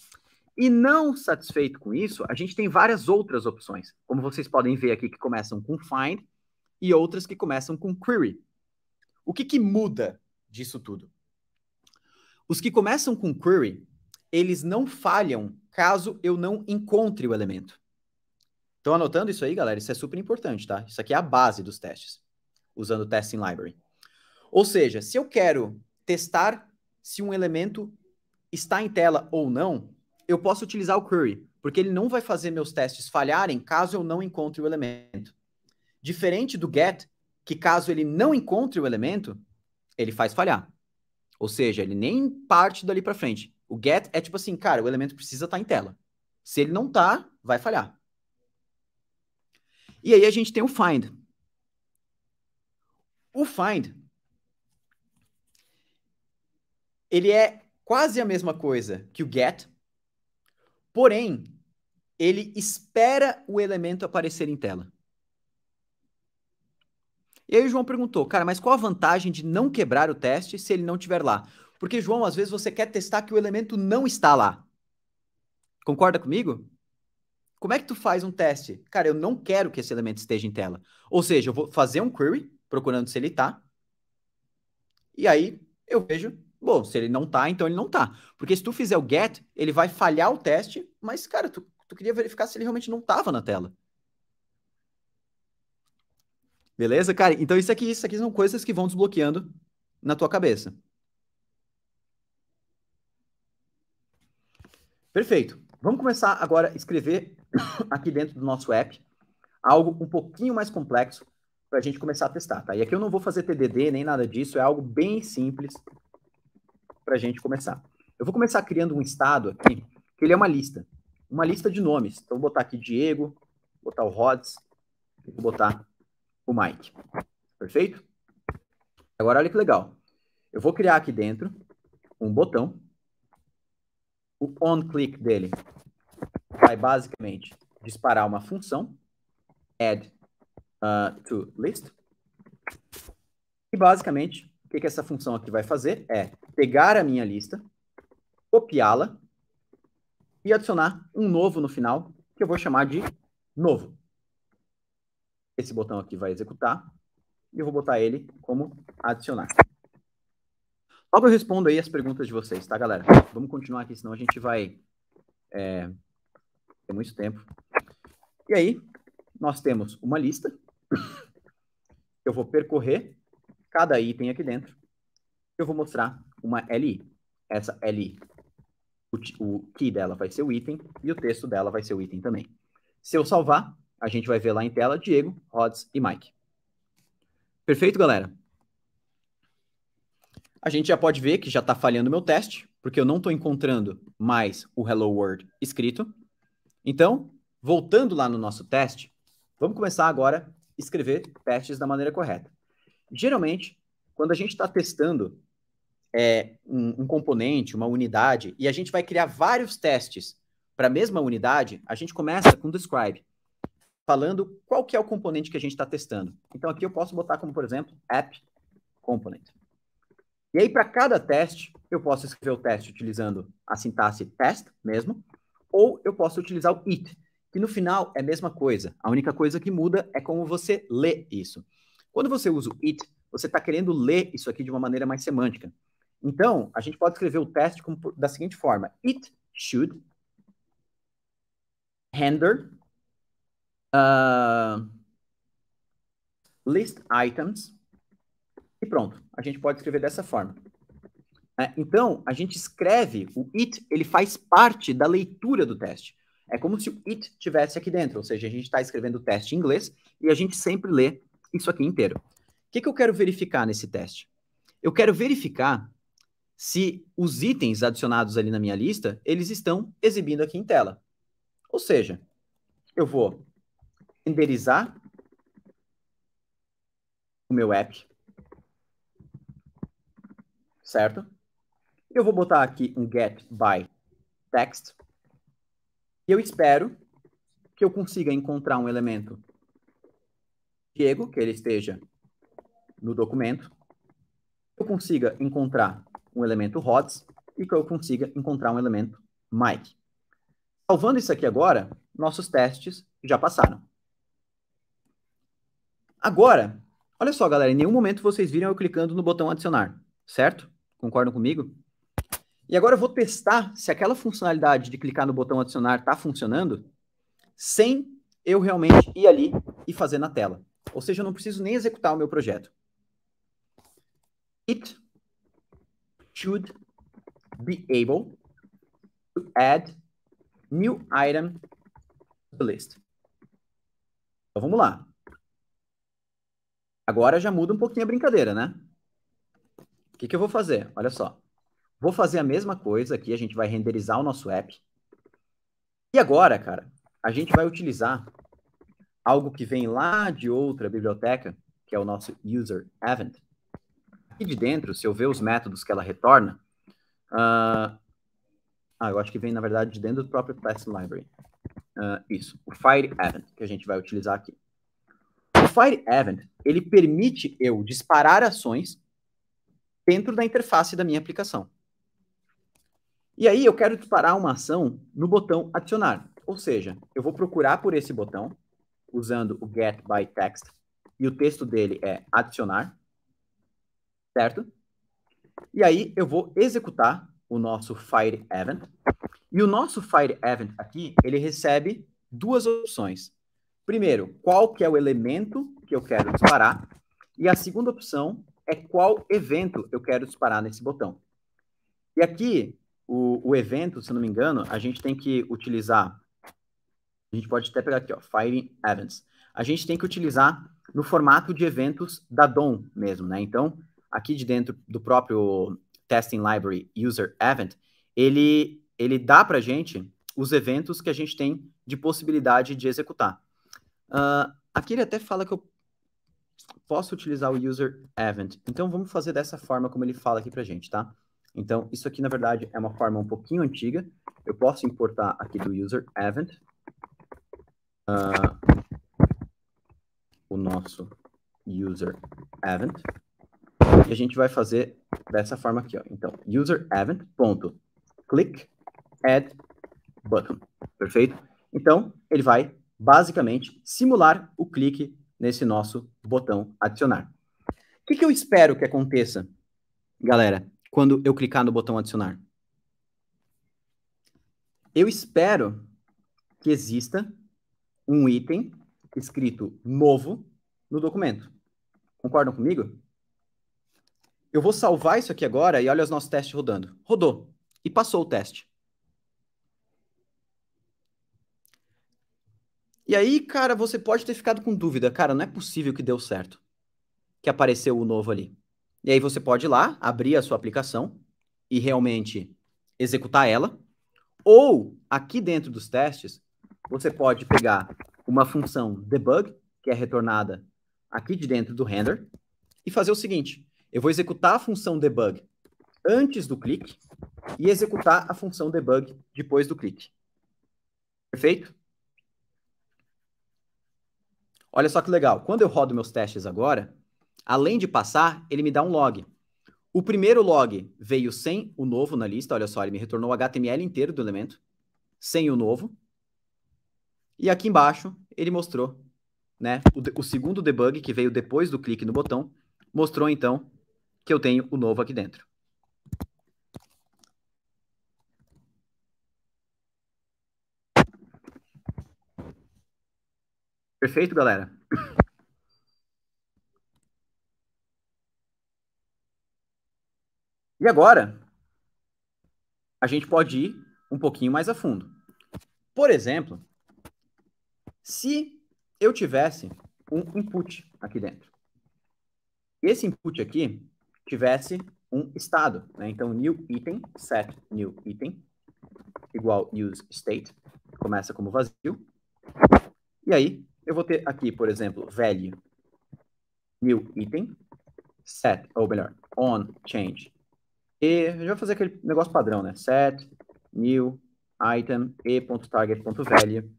E não satisfeito com isso, a gente tem várias outras opções, como vocês podem ver aqui, que começam com find e outras que começam com query. O que, que muda disso tudo? Os que começam com query, eles não falham caso eu não encontre o elemento. Estão anotando isso aí, galera? Isso é super importante, tá? Isso aqui é a base dos testes, usando o Testing Library. Ou seja, se eu quero testar se um elemento está em tela ou não, eu posso utilizar o query, porque ele não vai fazer meus testes falharem caso eu não encontre o elemento. Diferente do get, que caso ele não encontre o elemento, ele faz falhar. Ou seja, ele nem parte dali para frente. O get é tipo assim, cara, o elemento precisa estar tá em tela. Se ele não tá, vai falhar. E aí a gente tem o find. O find ele é quase a mesma coisa que o get, Porém, ele espera o elemento aparecer em tela. E aí o João perguntou, cara, mas qual a vantagem de não quebrar o teste se ele não estiver lá? Porque, João, às vezes você quer testar que o elemento não está lá. Concorda comigo? Como é que tu faz um teste? Cara, eu não quero que esse elemento esteja em tela. Ou seja, eu vou fazer um query, procurando se ele está, e aí eu vejo Bom, se ele não tá, então ele não tá. Porque se tu fizer o get, ele vai falhar o teste, mas, cara, tu, tu queria verificar se ele realmente não tava na tela. Beleza, cara? Então isso aqui, isso aqui são coisas que vão desbloqueando na tua cabeça. Perfeito. Vamos começar agora a escrever *coughs* aqui dentro do nosso app algo um pouquinho mais complexo para a gente começar a testar, tá? E aqui eu não vou fazer TDD nem nada disso, é algo bem simples para a gente começar. Eu vou começar criando um estado aqui, que ele é uma lista. Uma lista de nomes. Então, vou botar aqui Diego, vou botar o Rods, vou botar o Mike. Perfeito? Agora, olha que legal. Eu vou criar aqui dentro um botão. O onClick dele vai basicamente disparar uma função, add uh, to list, e basicamente o que, que essa função aqui vai fazer é pegar a minha lista, copiá-la e adicionar um novo no final, que eu vou chamar de novo. Esse botão aqui vai executar e eu vou botar ele como adicionar. Logo eu respondo aí as perguntas de vocês, tá, galera? Vamos continuar aqui, senão a gente vai é, ter muito tempo. E aí, nós temos uma lista. eu vou percorrer cada item aqui dentro, eu vou mostrar uma LI. Essa LI, o, o key dela vai ser o item e o texto dela vai ser o item também. Se eu salvar, a gente vai ver lá em tela Diego, Rods e Mike. Perfeito, galera? A gente já pode ver que já está falhando o meu teste, porque eu não estou encontrando mais o Hello World escrito. Então, voltando lá no nosso teste, vamos começar agora a escrever testes da maneira correta. Geralmente, quando a gente está testando é, um, um componente, uma unidade, e a gente vai criar vários testes para a mesma unidade, a gente começa com describe, falando qual que é o componente que a gente está testando. Então, aqui eu posso botar como, por exemplo, app component. E aí, para cada teste, eu posso escrever o teste utilizando a sintaxe test mesmo, ou eu posso utilizar o it, que no final é a mesma coisa. A única coisa que muda é como você lê isso. Quando você usa o it, você está querendo ler isso aqui de uma maneira mais semântica. Então, a gente pode escrever o teste como, da seguinte forma: It should handle uh, ah, list items. E pronto. A gente pode escrever dessa forma. É, então, a gente escreve o it, ele faz parte da leitura do teste. É como se o it tivesse aqui dentro, ou seja, a gente está escrevendo o teste em inglês e a gente sempre lê isso aqui inteiro. O que, que eu quero verificar nesse teste? Eu quero verificar se os itens adicionados ali na minha lista, eles estão exibindo aqui em tela. Ou seja, eu vou renderizar o meu app, certo? Eu vou botar aqui um get by text e eu espero que eu consiga encontrar um elemento Diego, que ele esteja no documento, eu consiga encontrar um elemento Rods e que eu consiga encontrar um elemento Mike. Salvando isso aqui agora, nossos testes já passaram. Agora, olha só, galera, em nenhum momento vocês viram eu clicando no botão adicionar, certo? Concordam comigo? E agora eu vou testar se aquela funcionalidade de clicar no botão adicionar está funcionando sem eu realmente ir ali e fazer na tela. Ou seja, eu não preciso nem executar o meu projeto. It should be able to add new item to the list. Então vamos lá. Agora já muda um pouquinho a brincadeira, né? O que, que eu vou fazer? Olha só. Vou fazer a mesma coisa aqui, a gente vai renderizar o nosso app. E agora, cara, a gente vai utilizar algo que vem lá de outra biblioteca, que é o nosso user event. Aqui de dentro, se eu ver os métodos que ela retorna, uh, ah, eu acho que vem, na verdade, de dentro do próprio Classroom Library. Uh, isso, o Fire Event, que a gente vai utilizar aqui. O Fire Event, ele permite eu disparar ações dentro da interface da minha aplicação. E aí eu quero disparar uma ação no botão adicionar. Ou seja, eu vou procurar por esse botão, usando o get by text e o texto dele é adicionar, certo? E aí eu vou executar o nosso fire event. E o nosso fire event aqui, ele recebe duas opções. Primeiro, qual que é o elemento que eu quero disparar? E a segunda opção é qual evento eu quero disparar nesse botão. E aqui, o, o evento, se não me engano, a gente tem que utilizar a gente pode até pegar aqui, ó, Firing Events. A gente tem que utilizar no formato de eventos da DOM mesmo, né? Então, aqui de dentro do próprio Testing Library User Event, ele, ele dá para a gente os eventos que a gente tem de possibilidade de executar. Uh, aqui ele até fala que eu posso utilizar o User Event. Então, vamos fazer dessa forma como ele fala aqui para a gente, tá? Então, isso aqui, na verdade, é uma forma um pouquinho antiga. Eu posso importar aqui do User Event, o nosso user event. E a gente vai fazer dessa forma aqui, ó. Então, user event ponto click add button, perfeito? Então, ele vai basicamente simular o clique nesse nosso botão adicionar. O que, que eu espero que aconteça, galera, quando eu clicar no botão adicionar? Eu espero que exista um item escrito novo no documento. Concordam comigo? Eu vou salvar isso aqui agora e olha os nossos testes rodando. Rodou e passou o teste. E aí, cara, você pode ter ficado com dúvida. Cara, não é possível que deu certo. Que apareceu o novo ali. E aí você pode ir lá, abrir a sua aplicação e realmente executar ela. Ou, aqui dentro dos testes, você pode pegar uma função debug, que é retornada aqui de dentro do render, e fazer o seguinte, eu vou executar a função debug antes do clique e executar a função debug depois do clique. Perfeito? Olha só que legal. Quando eu rodo meus testes agora, além de passar, ele me dá um log. O primeiro log veio sem o novo na lista, olha só, ele me retornou o HTML inteiro do elemento, sem o novo. E aqui embaixo ele mostrou, né, o, o segundo debug que veio depois do clique no botão, mostrou então que eu tenho o novo aqui dentro. Perfeito, galera? E agora, a gente pode ir um pouquinho mais a fundo. Por exemplo, se eu tivesse um input aqui dentro, esse input aqui tivesse um estado, né? Então, new item, set new item, igual use state, começa como vazio. E aí, eu vou ter aqui, por exemplo, value new item, set, ou melhor, on change. E a gente vai fazer aquele negócio padrão, né? Set new item e.target.value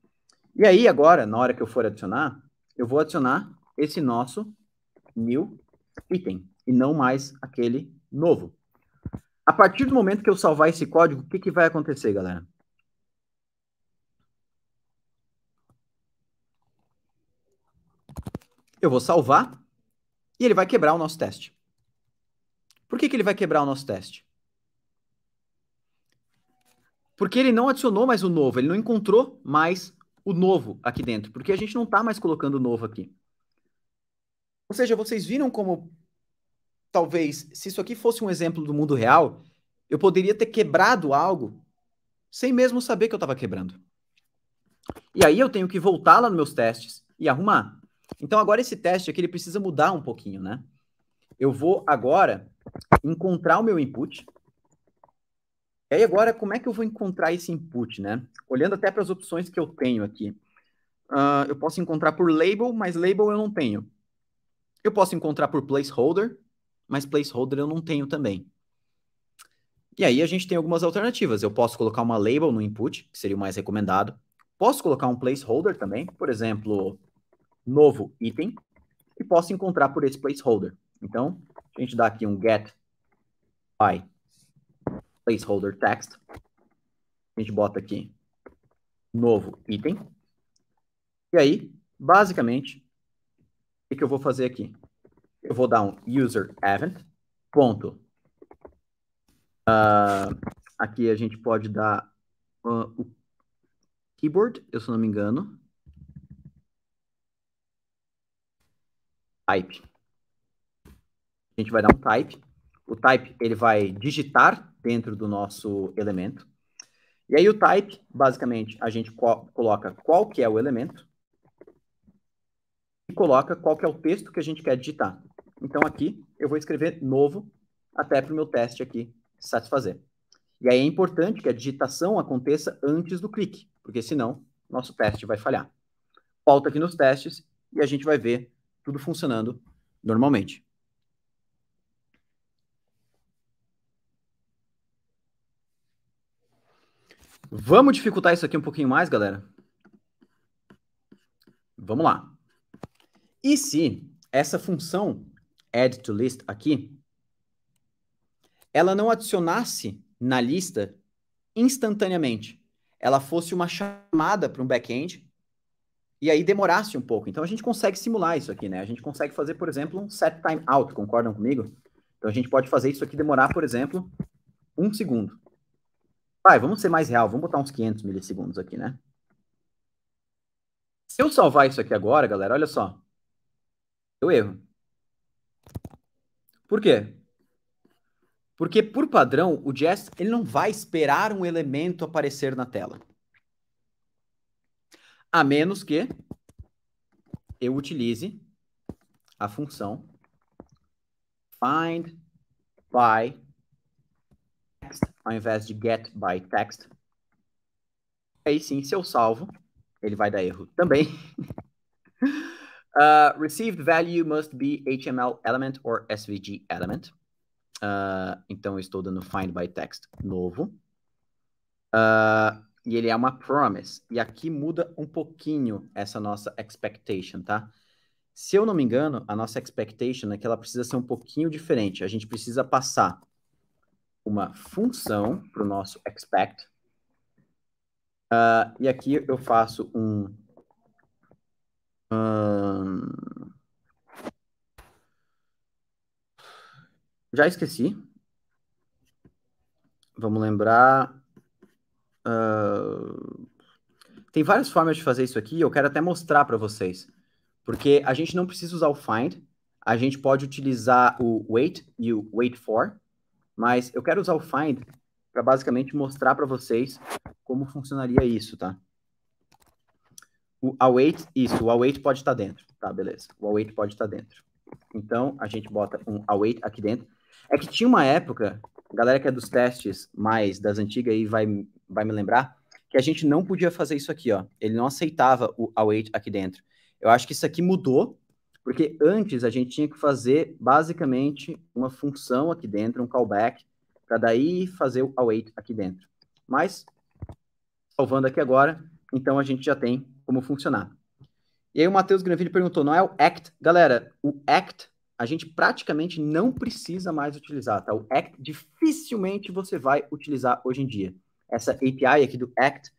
e aí, agora, na hora que eu for adicionar, eu vou adicionar esse nosso new item, e não mais aquele novo. A partir do momento que eu salvar esse código, o que, que vai acontecer, galera? Eu vou salvar e ele vai quebrar o nosso teste. Por que, que ele vai quebrar o nosso teste? Porque ele não adicionou mais o novo, ele não encontrou mais o novo aqui dentro, porque a gente não está mais colocando o novo aqui. Ou seja, vocês viram como talvez, se isso aqui fosse um exemplo do mundo real, eu poderia ter quebrado algo sem mesmo saber que eu estava quebrando. E aí eu tenho que voltar lá nos meus testes e arrumar. Então agora esse teste aqui ele precisa mudar um pouquinho, né? Eu vou agora encontrar o meu input e aí agora, como é que eu vou encontrar esse input, né? Olhando até para as opções que eu tenho aqui. Uh, eu posso encontrar por label, mas label eu não tenho. Eu posso encontrar por placeholder, mas placeholder eu não tenho também. E aí a gente tem algumas alternativas. Eu posso colocar uma label no input, que seria o mais recomendado. Posso colocar um placeholder também, por exemplo, novo item, e posso encontrar por esse placeholder. Então, a gente dá aqui um get by placeholder text. A gente bota aqui novo item. E aí, basicamente, o que eu vou fazer aqui? Eu vou dar um user event ponto. Uh, aqui a gente pode dar uh, o keyboard, eu se não me engano. Type. A gente vai dar um type. O type ele vai digitar dentro do nosso elemento. E aí o type, basicamente, a gente co coloca qual que é o elemento e coloca qual que é o texto que a gente quer digitar. Então aqui eu vou escrever novo até para o meu teste aqui satisfazer. E aí é importante que a digitação aconteça antes do clique, porque senão nosso teste vai falhar. Volta aqui nos testes e a gente vai ver tudo funcionando normalmente. Vamos dificultar isso aqui um pouquinho mais, galera? Vamos lá. E se essa função add to list aqui, ela não adicionasse na lista instantaneamente, ela fosse uma chamada para um back-end e aí demorasse um pouco. Então a gente consegue simular isso aqui, né? A gente consegue fazer, por exemplo, um set time out, concordam comigo? Então a gente pode fazer isso aqui demorar, por exemplo, um segundo. Vai, vamos ser mais real, vamos botar uns 500 milissegundos aqui, né? Se eu salvar isso aqui agora, galera, olha só. Eu erro. Por quê? Porque, por padrão, o Jest ele não vai esperar um elemento aparecer na tela. A menos que eu utilize a função find by ao invés de get by text. Aí sim, se eu salvo, ele vai dar erro também. *laughs* uh, received value must be HTML element or SVG element. Uh, então, eu estou dando find by text novo. Uh, e ele é uma promise. E aqui muda um pouquinho essa nossa expectation, tá? Se eu não me engano, a nossa expectation é que ela precisa ser um pouquinho diferente. A gente precisa passar uma função para o nosso expect. Uh, e aqui eu faço um, um... Já esqueci. Vamos lembrar. Uh... Tem várias formas de fazer isso aqui. Eu quero até mostrar para vocês. Porque a gente não precisa usar o find. A gente pode utilizar o wait e o wait for. Mas eu quero usar o find para basicamente mostrar para vocês como funcionaria isso, tá? O await, isso, o await pode estar tá dentro. Tá, beleza. O await pode estar tá dentro. Então, a gente bota um await aqui dentro. É que tinha uma época, galera que é dos testes mais das antigas aí vai, vai me lembrar, que a gente não podia fazer isso aqui, ó. Ele não aceitava o await aqui dentro. Eu acho que isso aqui mudou porque antes a gente tinha que fazer basicamente uma função aqui dentro, um callback, para daí fazer o await aqui dentro. Mas, salvando aqui agora, então a gente já tem como funcionar. E aí o Matheus Granville perguntou, não é o ACT? Galera, o ACT a gente praticamente não precisa mais utilizar, tá? O ACT dificilmente você vai utilizar hoje em dia. Essa API aqui do ACT,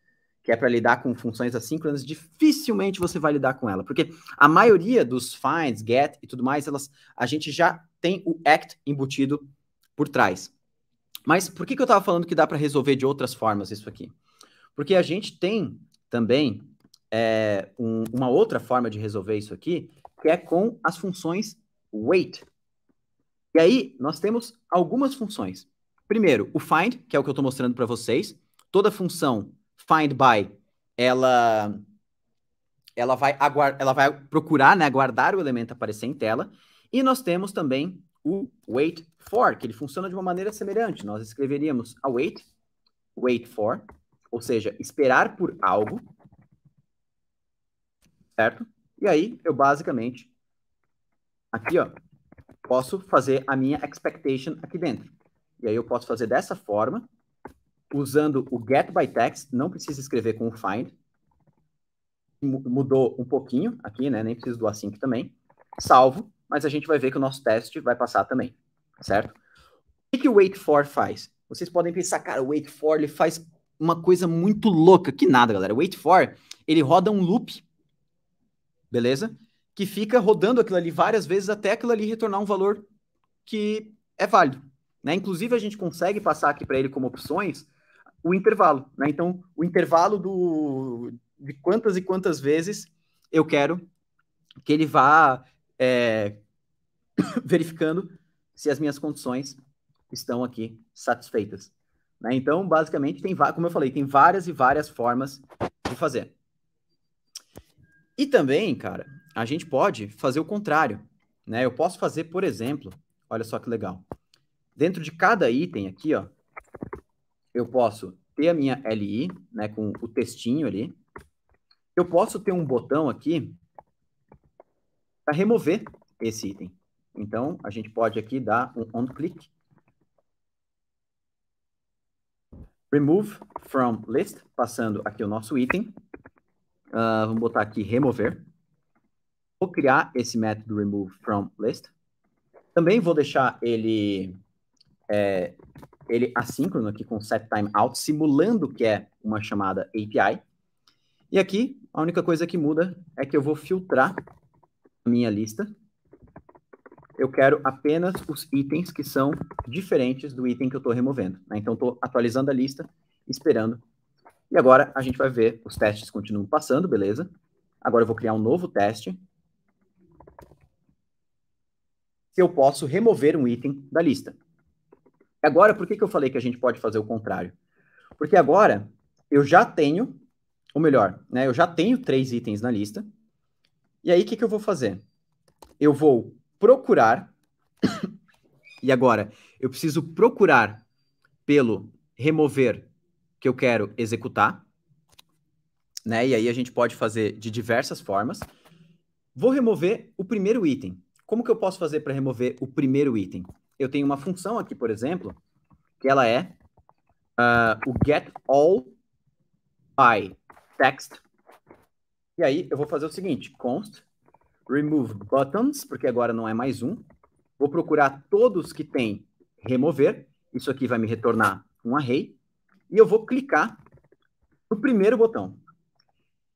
que é para lidar com funções assíncronas, dificilmente você vai lidar com ela, porque a maioria dos finds, get e tudo mais, elas, a gente já tem o act embutido por trás. Mas por que, que eu estava falando que dá para resolver de outras formas isso aqui? Porque a gente tem também é, um, uma outra forma de resolver isso aqui, que é com as funções wait. E aí nós temos algumas funções. Primeiro, o find, que é o que eu estou mostrando para vocês. Toda função find by, ela ela vai ela vai procurar, né, aguardar o elemento aparecer em tela. E nós temos também o wait for, que ele funciona de uma maneira semelhante. Nós escreveríamos await, wait for, ou seja, esperar por algo, certo? E aí eu basicamente aqui, ó, posso fazer a minha expectation aqui dentro. E aí eu posso fazer dessa forma, usando o get by text, não precisa escrever com o find. Mudou um pouquinho aqui, né? Nem preciso do async também. Salvo, mas a gente vai ver que o nosso teste vai passar também, certo? O que, que o wait for faz? Vocês podem pensar, cara, o wait for ele faz uma coisa muito louca. Que nada, galera. O wait for, ele roda um loop, beleza? Que fica rodando aquilo ali várias vezes até aquilo ali retornar um valor que é válido. Né? Inclusive, a gente consegue passar aqui para ele como opções o intervalo, né? Então, o intervalo do, de quantas e quantas vezes eu quero que ele vá é, *coughs* verificando se as minhas condições estão aqui satisfeitas. Né? Então, basicamente, tem, como eu falei, tem várias e várias formas de fazer. E também, cara, a gente pode fazer o contrário. Né? Eu posso fazer, por exemplo, olha só que legal. Dentro de cada item aqui, ó, eu posso ter a minha LI, né, com o textinho ali. Eu posso ter um botão aqui para remover esse item. Então, a gente pode aqui dar um on click. Remove from list, passando aqui o nosso item. Uh, vamos botar aqui remover. Vou criar esse método remove from list. Também vou deixar ele é, ele assíncrono aqui com set timeout, simulando que é uma chamada API. E aqui, a única coisa que muda é que eu vou filtrar a minha lista. Eu quero apenas os itens que são diferentes do item que eu estou removendo. Né? Então, estou atualizando a lista, esperando. E agora, a gente vai ver os testes continuam passando, beleza? Agora, eu vou criar um novo teste. Se eu posso remover um item da lista. Agora, por que, que eu falei que a gente pode fazer o contrário? Porque agora eu já tenho, ou melhor, né, eu já tenho três itens na lista. E aí, o que, que eu vou fazer? Eu vou procurar, *coughs* e agora eu preciso procurar pelo remover que eu quero executar, né? E aí a gente pode fazer de diversas formas. Vou remover o primeiro item. Como que eu posso fazer para remover o primeiro item? eu tenho uma função aqui, por exemplo, que ela é uh, o get all by text. E aí eu vou fazer o seguinte, const remove buttons, porque agora não é mais um. Vou procurar todos que tem remover. Isso aqui vai me retornar um array. E eu vou clicar no primeiro botão.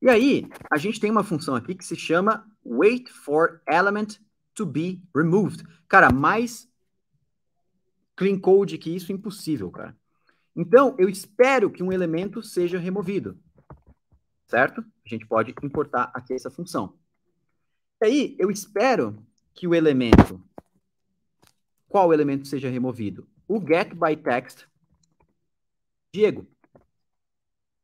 E aí, a gente tem uma função aqui que se chama wait for element to be removed. Cara, mais clean code que isso é impossível, cara. Então, eu espero que um elemento seja removido, certo? A gente pode importar aqui essa função. E aí, eu espero que o elemento, qual elemento seja removido? O get by text Diego.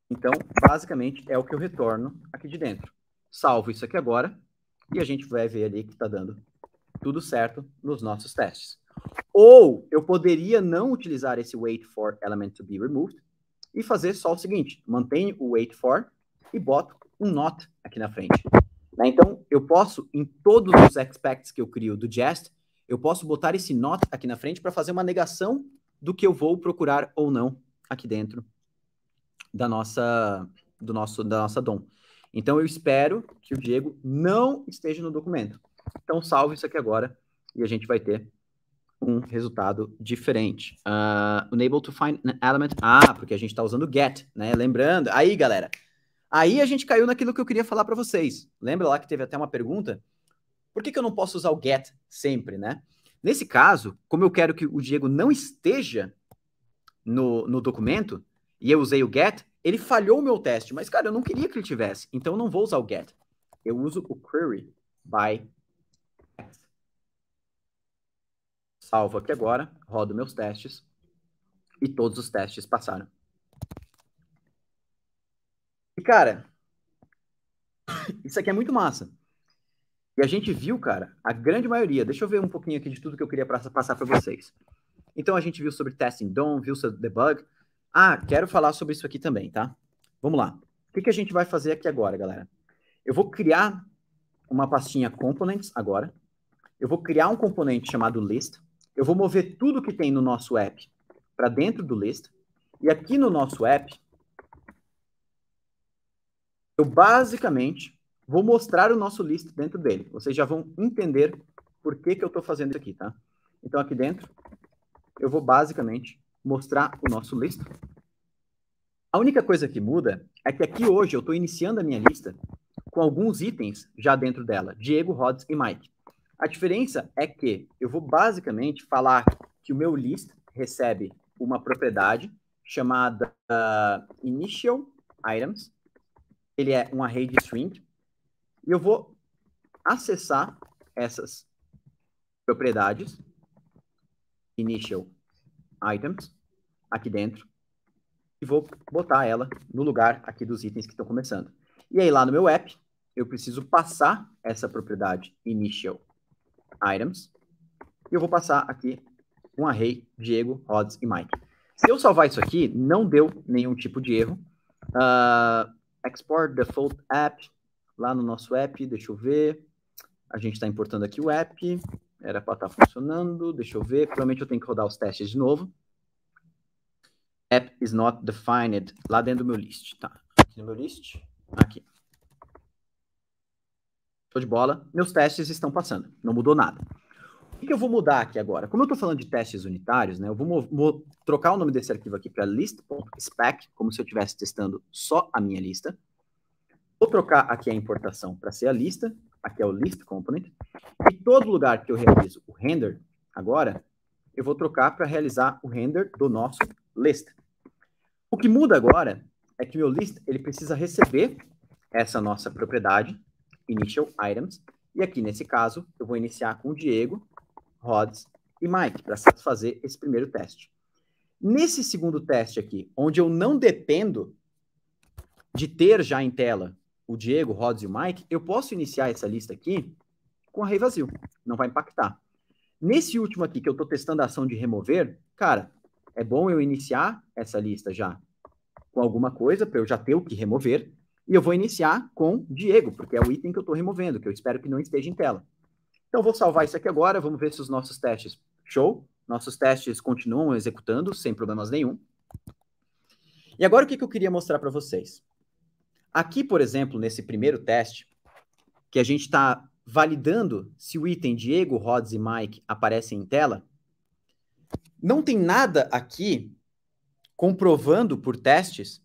Então, basicamente, é o que eu retorno aqui de dentro. Salvo isso aqui agora e a gente vai ver ali que está dando tudo certo nos nossos testes. Ou eu poderia não utilizar esse wait for element to be removed e fazer só o seguinte, mantenho o wait for e boto um not aqui na frente. Né? Então, eu posso, em todos os expects que eu crio do jest, eu posso botar esse not aqui na frente para fazer uma negação do que eu vou procurar ou não aqui dentro da nossa, do nosso, da nossa DOM. Então, eu espero que o Diego não esteja no documento. Então, salve isso aqui agora e a gente vai ter um resultado diferente. Uh, unable to find an element. Ah, porque a gente está usando get, né? Lembrando. Aí, galera. Aí a gente caiu naquilo que eu queria falar para vocês. Lembra lá que teve até uma pergunta? Por que, que eu não posso usar o get sempre, né? Nesse caso, como eu quero que o Diego não esteja no, no documento, e eu usei o get, ele falhou o meu teste. Mas, cara, eu não queria que ele tivesse. Então, eu não vou usar o get. Eu uso o query by salvo aqui agora, rodo meus testes e todos os testes passaram. E, cara, isso aqui é muito massa. E a gente viu, cara, a grande maioria. Deixa eu ver um pouquinho aqui de tudo que eu queria passar para vocês. Então, a gente viu sobre testing dom viu sobre debug. Ah, quero falar sobre isso aqui também, tá? Vamos lá. O que, que a gente vai fazer aqui agora, galera? Eu vou criar uma pastinha components agora. Eu vou criar um componente chamado list eu vou mover tudo que tem no nosso app para dentro do list. E aqui no nosso app, eu basicamente vou mostrar o nosso list dentro dele. Vocês já vão entender por que, que eu estou fazendo isso aqui, tá? Então, aqui dentro, eu vou basicamente mostrar o nosso list. A única coisa que muda é que aqui hoje eu estou iniciando a minha lista com alguns itens já dentro dela, Diego, Rods e Mike. A diferença é que eu vou basicamente falar que o meu list recebe uma propriedade chamada uh, initial items. Ele é um array de string. E eu vou acessar essas propriedades initial items aqui dentro e vou botar ela no lugar aqui dos itens que estão começando. E aí lá no meu app, eu preciso passar essa propriedade initial items. E eu vou passar aqui um array Diego, Rods e Mike. Se eu salvar isso aqui, não deu nenhum tipo de erro. Uh, export default app, lá no nosso app, deixa eu ver. A gente está importando aqui o app, era para estar tá funcionando, deixa eu ver. Provavelmente eu tenho que rodar os testes de novo. App is not defined, lá dentro do meu list, tá? Aqui no meu list, aqui. Show de bola. Meus testes estão passando. Não mudou nada. O que eu vou mudar aqui agora? Como eu estou falando de testes unitários, né? Eu vou, vou trocar o nome desse arquivo aqui para list.spec, como se eu estivesse testando só a minha lista. Vou trocar aqui a importação para ser a lista. Aqui é o list component. E todo lugar que eu realizo o render agora, eu vou trocar para realizar o render do nosso list. O que muda agora é que meu list ele precisa receber essa nossa propriedade Initial Items. E aqui, nesse caso, eu vou iniciar com o Diego, Rods e Mike, para satisfazer esse primeiro teste. Nesse segundo teste aqui, onde eu não dependo de ter já em tela o Diego, o Rods e o Mike, eu posso iniciar essa lista aqui com array vazio. Não vai impactar. Nesse último aqui, que eu estou testando a ação de remover, cara, é bom eu iniciar essa lista já com alguma coisa, para eu já ter o que remover, e eu vou iniciar com Diego, porque é o item que eu estou removendo, que eu espero que não esteja em tela. Então, vou salvar isso aqui agora, vamos ver se os nossos testes... Show! Nossos testes continuam executando sem problemas nenhum. E agora, o que, que eu queria mostrar para vocês? Aqui, por exemplo, nesse primeiro teste, que a gente está validando se o item Diego, Rods e Mike aparecem em tela, não tem nada aqui comprovando por testes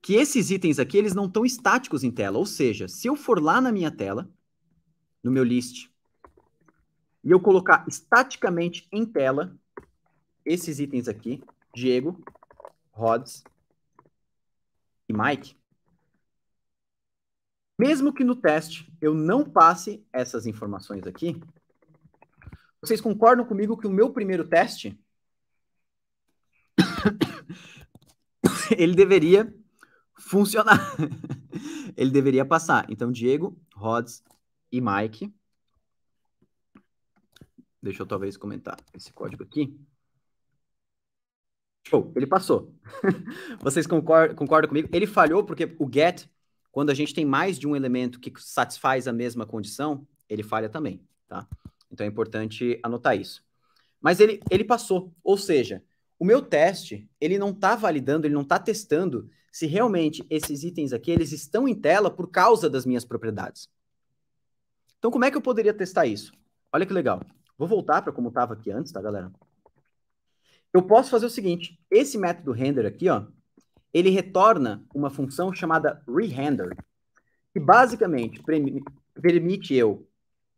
que esses itens aqui, eles não estão estáticos em tela. Ou seja, se eu for lá na minha tela, no meu list, e eu colocar estaticamente em tela esses itens aqui, Diego, Rods e Mike, mesmo que no teste eu não passe essas informações aqui, vocês concordam comigo que o meu primeiro teste *coughs* ele deveria funcionar. *laughs* ele deveria passar. Então, Diego, Rods e Mike. Deixa eu talvez comentar esse código aqui. Show, ele passou. *laughs* Vocês concordam, concordam comigo? Ele falhou porque o get, quando a gente tem mais de um elemento que satisfaz a mesma condição, ele falha também, tá? Então é importante anotar isso. Mas ele, ele passou, ou seja, o meu teste, ele não está validando, ele não está testando se realmente esses itens aqui eles estão em tela por causa das minhas propriedades. Então, como é que eu poderia testar isso? Olha que legal. Vou voltar para como estava aqui antes, tá, galera? Eu posso fazer o seguinte. Esse método render aqui, ó, ele retorna uma função chamada render, que basicamente permite eu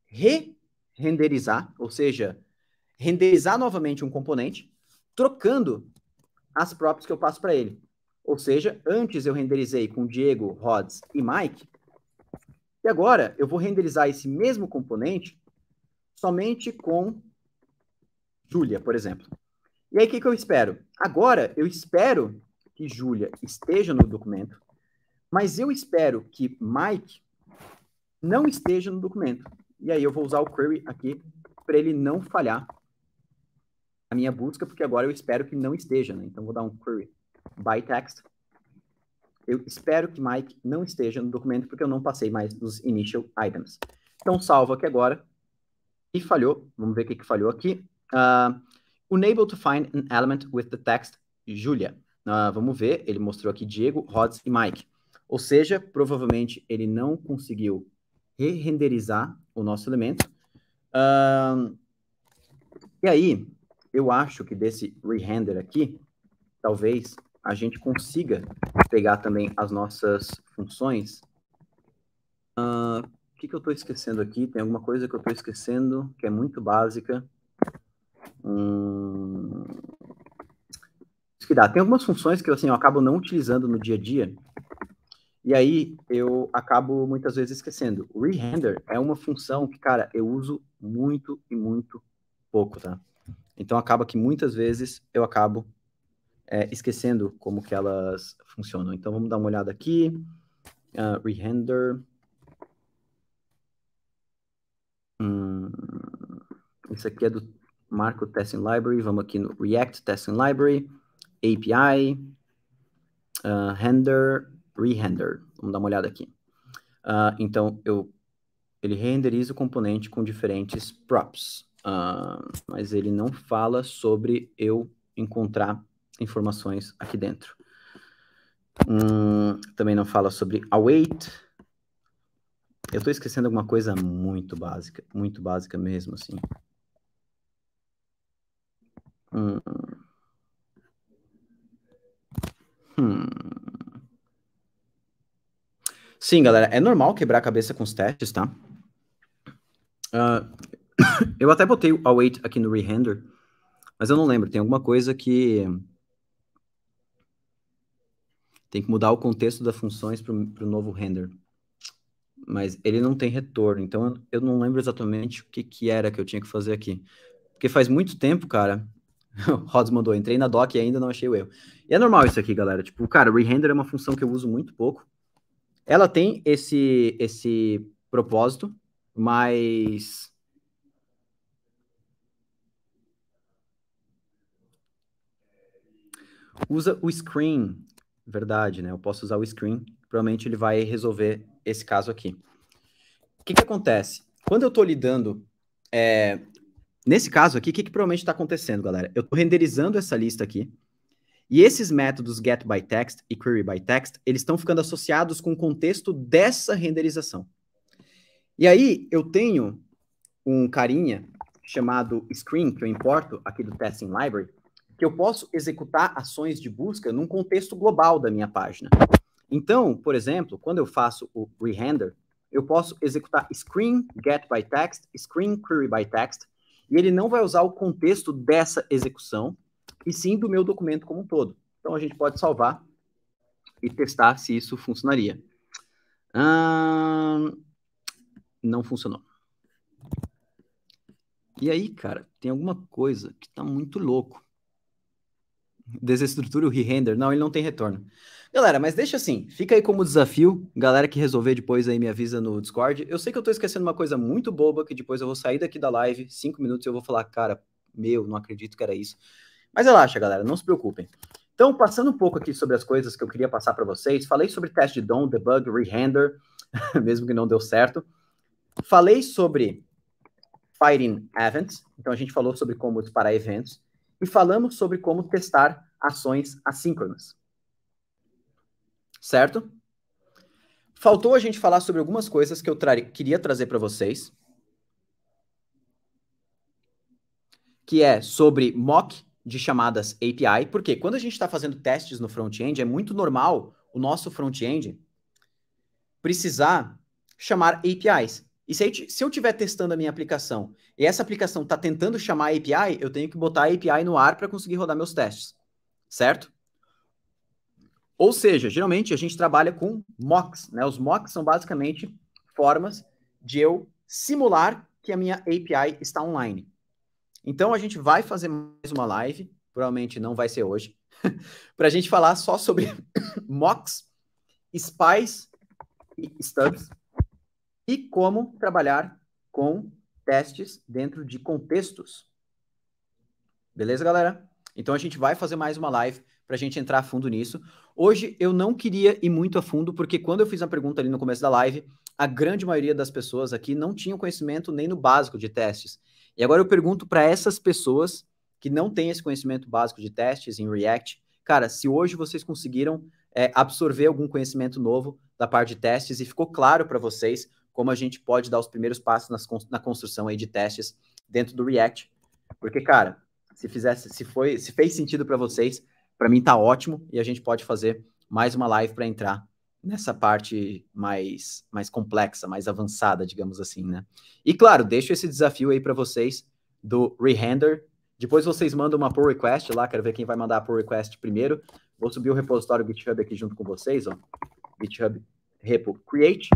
re-renderizar, ou seja, renderizar novamente um componente, trocando as props que eu passo para ele. Ou seja, antes eu renderizei com Diego, Rods e Mike, e agora eu vou renderizar esse mesmo componente somente com Julia, por exemplo. E aí, o que, que eu espero? Agora, eu espero que Julia esteja no documento, mas eu espero que Mike não esteja no documento. E aí, eu vou usar o query aqui para ele não falhar a minha busca, porque agora eu espero que não esteja, né? Então, vou dar um query by text. Eu espero que Mike não esteja no documento, porque eu não passei mais dos initial items. Então, salvo aqui agora. E falhou. Vamos ver o que, que falhou aqui. Uh, unable to find an element with the text Julia. Uh, vamos ver. Ele mostrou aqui Diego, Rods e Mike. Ou seja, provavelmente ele não conseguiu re-renderizar o nosso elemento. Uh, e aí, eu acho que desse re-render aqui, talvez a gente consiga pegar também as nossas funções. O que, que eu estou esquecendo aqui? Tem alguma coisa que eu estou esquecendo que é muito básica. Hum... Isso que dá. Tem algumas funções que assim, eu acabo não utilizando no dia a dia. E aí eu acabo muitas vezes esquecendo. O render é uma função que, cara, eu uso muito e muito pouco, tá? Então acaba que muitas vezes eu acabo é, esquecendo como que elas funcionam. Então, vamos dar uma olhada aqui. Uh, rehender. Hum, isso aqui é do Marco Testing Library. Vamos aqui no React Testing Library, API, uh, ah, render, rehender. Vamos dar uma olhada aqui. Uh, então, eu, ele renderiza o componente com diferentes props, uh, mas ele não fala sobre eu encontrar informações aqui dentro. Hum, também não fala sobre await. Eu estou esquecendo alguma coisa muito básica, muito básica mesmo, assim. Hum. Hum. Sim, galera, é normal quebrar a cabeça com os testes, tá? Uh, *coughs* eu até botei o await aqui no rehender, mas eu não lembro. Tem alguma coisa que tem que mudar o contexto das funções para o novo render. Mas ele não tem retorno, então eu não lembro exatamente o que, que era que eu tinha que fazer aqui. Porque faz muito tempo, cara. o *laughs* Rods mandou, entrei na doc e ainda não achei o erro. E é normal isso aqui, galera. Tipo, cara, render é uma função que eu uso muito pouco. Ela tem esse, esse propósito, mas usa o screen verdade, né? Eu posso usar o screen, provavelmente ele vai resolver esse caso aqui. O que, que acontece? Quando eu estou lidando, é, nesse caso aqui, o que, que provavelmente está acontecendo, galera? Eu estou renderizando essa lista aqui, e esses métodos get by text e query by text, eles estão ficando associados com o contexto dessa renderização. E aí, eu tenho um carinha chamado screen, que eu importo aqui do testing library, que eu posso executar ações de busca num contexto global da minha página. Então, por exemplo, quando eu faço o rehender, eu posso executar screen get by text, screen query by text, e ele não vai usar o contexto dessa execução, e sim do meu documento como um todo. Então, a gente pode salvar e testar se isso funcionaria. Hum, não funcionou. E aí, cara, tem alguma coisa que está muito louco. Desestrutura o re-render. Não, ele não tem retorno. Galera, mas deixa assim, fica aí como desafio. Galera que resolver depois aí me avisa no Discord. Eu sei que eu tô esquecendo uma coisa muito boba, que depois eu vou sair daqui da live, cinco minutos, e eu vou falar, cara, meu, não acredito que era isso. Mas relaxa, galera, não se preocupem. Então, passando um pouco aqui sobre as coisas que eu queria passar para vocês, falei sobre teste de DOM, debug, re-render, *laughs* mesmo que não deu certo. Falei sobre fighting events, então a gente falou sobre como disparar eventos e falamos sobre como testar ações assíncronas. Certo? Faltou a gente falar sobre algumas coisas que eu tra queria trazer para vocês, que é sobre mock de chamadas API, porque quando a gente está fazendo testes no front-end, é muito normal o nosso front-end precisar chamar APIs. E se, eu, se eu tiver testando a minha aplicação e essa aplicação está tentando chamar a API, eu tenho que botar a API no ar para conseguir rodar meus testes, certo? Ou seja, geralmente a gente trabalha com mocks, né? Os mocks são basicamente formas de eu simular que a minha API está online. Então a gente vai fazer mais uma live, provavelmente não vai ser hoje, *laughs* para a gente falar só sobre *coughs* mocks, spies e stubs e como trabalhar com testes dentro de contextos. Beleza, galera? Então a gente vai fazer mais uma live para a gente entrar a fundo nisso. Hoje eu não queria ir muito a fundo, porque quando eu fiz a pergunta ali no começo da live, a grande maioria das pessoas aqui não tinham conhecimento nem no básico de testes. E agora eu pergunto para essas pessoas que não têm esse conhecimento básico de testes em React, cara, se hoje vocês conseguiram é, absorver algum conhecimento novo da parte de testes e ficou claro para vocês como a gente pode dar os primeiros passos nas, na construção aí de testes dentro do React. Porque, cara, se fizesse, se foi, se fez sentido para vocês, para mim tá ótimo e a gente pode fazer mais uma live para entrar nessa parte mais mais complexa, mais avançada, digamos assim, né? E claro, deixo esse desafio aí para vocês do rehender. Depois vocês mandam uma pull request lá, quero ver quem vai mandar a pull request primeiro. Vou subir o repositório GitHub aqui junto com vocês, ó. GitHub repo create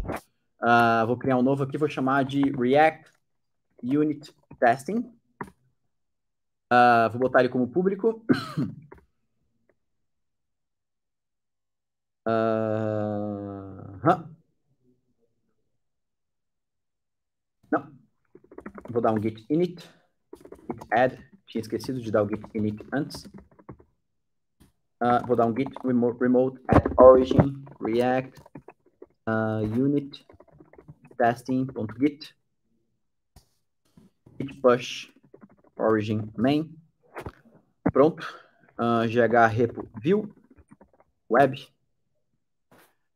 Uh, vou criar um novo aqui, vou chamar de React Unit Testing. Uh, vou botar ele como público. Uh *coughs* -huh. Não. Vou dar um git init, git add. Tinha esquecido de dar o git init antes. Uh, vou dar um git remote, remote add origin react uh, unit testing.git, git push origin main, pronto, uh, ah, gh repo view, web,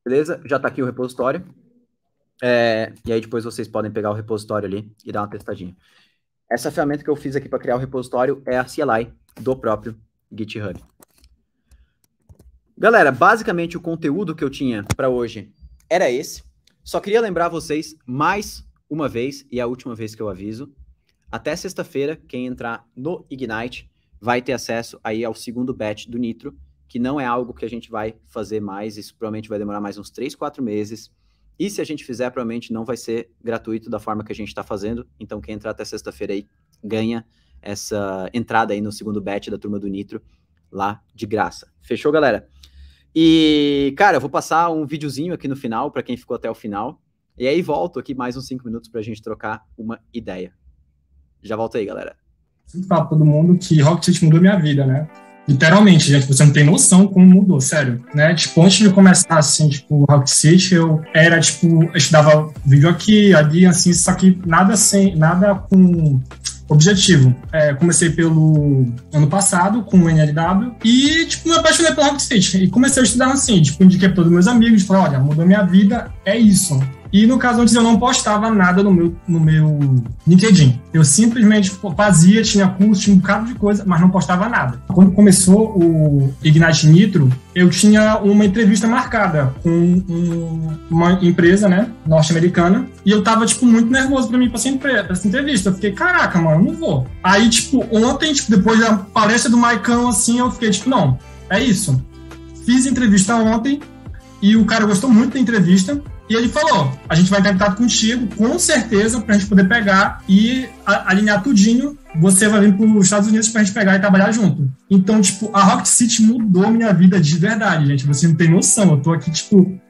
beleza? Já está aqui o repositório, é, e aí depois vocês podem pegar o repositório ali e dar uma testadinha. Essa ferramenta que eu fiz aqui para criar o repositório é a CLI do próprio GitHub. Galera, basicamente o conteúdo que eu tinha para hoje era esse. Só queria lembrar vocês mais uma vez, e é a última vez que eu aviso, até sexta-feira, quem entrar no Ignite vai ter acesso aí ao segundo batch do Nitro, que não é algo que a gente vai fazer mais, isso provavelmente vai demorar mais uns 3, 4 meses. E se a gente fizer, provavelmente não vai ser gratuito da forma que a gente está fazendo. Então, quem entrar até sexta-feira aí ganha essa entrada aí no segundo batch da turma do Nitro lá de graça. Fechou, galera? E, cara, eu vou passar um videozinho aqui no final, para quem ficou até o final. E aí volto aqui mais uns cinco minutos para a gente trocar uma ideia. Já volto aí, galera. Falar pra todo mundo que Rocket mudou minha vida, né? Literalmente, gente, você não tem noção como mudou, sério, né? Tipo, antes de começar, assim, tipo, Rocket City, eu era, tipo, eu estudava vídeo aqui, ali, assim, só que nada sem, nada com objetivo. É, comecei pelo ano passado com o NLW e, tipo, me apaixonei pelo Rocket City. E comecei a estudar assim, tipo, indiquei para todos meus amigos, falei, olha, mudou minha vida, é isso. E no caso antes eu não postava nada no meu, no meu LinkedIn. Eu simplesmente fazia, tinha curso, tinha um bocado de coisa, mas não postava nada. Quando começou o Ignite Nitro, eu tinha uma entrevista marcada com um, uma empresa, né, norte-americana, e eu tava, tipo, muito nervoso pra mim, pra essa, pra essa entrevista. Eu fiquei, caraca, mano, não vou. Aí, tipo, ontem, tipo, depois da palestra do Maicão, assim, eu fiquei, tipo, não, é isso. Fiz entrevista ontem e o cara gostou muito da entrevista e ele falou: a gente vai entrar em contato contigo, com certeza, pra gente poder pegar e alinhar tudinho. Você vai vir para os Estados Unidos pra gente pegar e trabalhar junto. Então, tipo, a Rocket City mudou minha vida de verdade, gente. Você não tem noção. Eu tô aqui, tipo.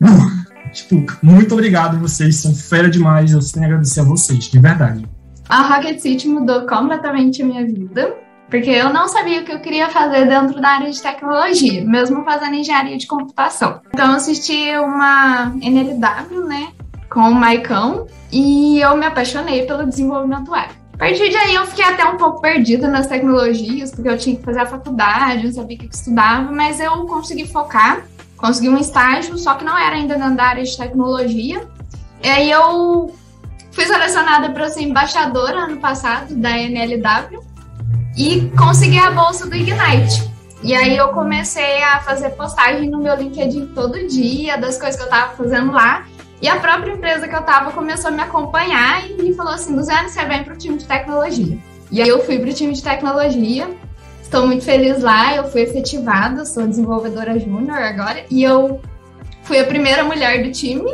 *laughs* tipo, muito obrigado vocês, são fera demais. Eu tenho a agradecer a vocês, de verdade. A Rocket City mudou completamente a minha vida porque eu não sabia o que eu queria fazer dentro da área de tecnologia, mesmo fazendo engenharia de computação. Então, eu assisti uma NLW, né, com o Maicão, e eu me apaixonei pelo desenvolvimento web. A partir daí, eu fiquei até um pouco perdida nas tecnologias, porque eu tinha que fazer a faculdade, não sabia o que estudava, mas eu consegui focar, consegui um estágio, só que não era ainda na área de tecnologia. E aí, eu fui selecionada para ser embaixadora ano passado da NLW e consegui a bolsa do Ignite. E aí eu comecei a fazer postagem no meu LinkedIn todo dia das coisas que eu estava fazendo lá. E a própria empresa que eu estava começou a me acompanhar e me falou assim: Luziane, você vem é para o time de tecnologia. E aí eu fui para o time de tecnologia, estou muito feliz lá, eu fui efetivada, sou desenvolvedora júnior agora, e eu fui a primeira mulher do time.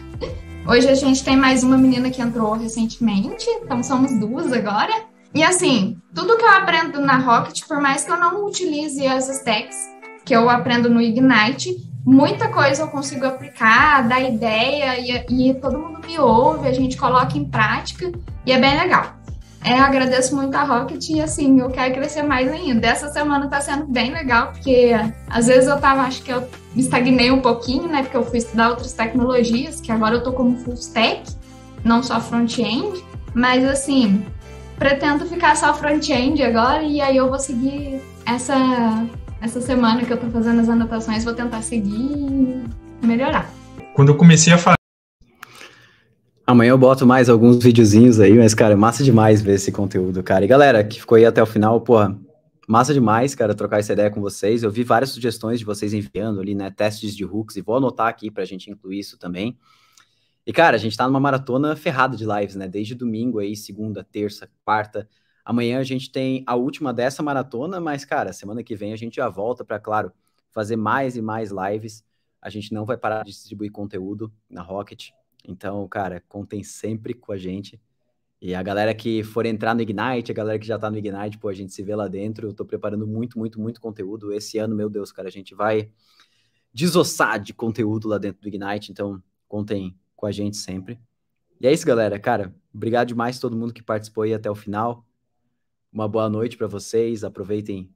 *laughs* Hoje a gente tem mais uma menina que entrou recentemente, então somos duas agora. E assim, tudo que eu aprendo na Rocket, por mais que eu não utilize as stacks que eu aprendo no Ignite, muita coisa eu consigo aplicar, dar ideia e, e todo mundo me ouve, a gente coloca em prática e é bem legal. É, agradeço muito a Rocket e assim, eu quero crescer mais ainda. Essa semana tá sendo bem legal, porque às vezes eu tava, acho que eu me estagnei um pouquinho, né? Porque eu fui estudar outras tecnologias, que agora eu tô como full stack, não só front-end, mas assim, pretendo ficar só front-end agora e aí eu vou seguir essa, essa semana que eu tô fazendo as anotações, vou tentar seguir e melhorar. Quando eu comecei a falar Amanhã eu boto mais alguns videozinhos aí, mas, cara, massa demais ver esse conteúdo, cara. E galera, que ficou aí até o final, porra, massa demais, cara, trocar essa ideia com vocês. Eu vi várias sugestões de vocês enviando ali, né, testes de hooks, e vou anotar aqui pra gente incluir isso também. E, cara, a gente tá numa maratona ferrada de lives, né? Desde domingo aí, segunda, terça, quarta. Amanhã a gente tem a última dessa maratona, mas, cara, semana que vem a gente já volta para, claro, fazer mais e mais lives. A gente não vai parar de distribuir conteúdo na Rocket. Então, cara, contem sempre com a gente. E a galera que for entrar no Ignite, a galera que já tá no Ignite, pô, a gente se vê lá dentro. Eu tô preparando muito, muito, muito conteúdo. Esse ano, meu Deus, cara, a gente vai desossar de conteúdo lá dentro do Ignite. Então, contem com a gente sempre. E é isso, galera. Cara, obrigado demais a todo mundo que participou aí até o final. Uma boa noite para vocês. Aproveitem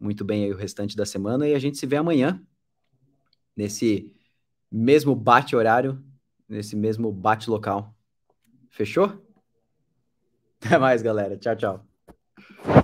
muito bem aí o restante da semana e a gente se vê amanhã nesse mesmo bate horário, nesse mesmo bate local. Fechou? *laughs* Até mais, galera. Tchau, tchau.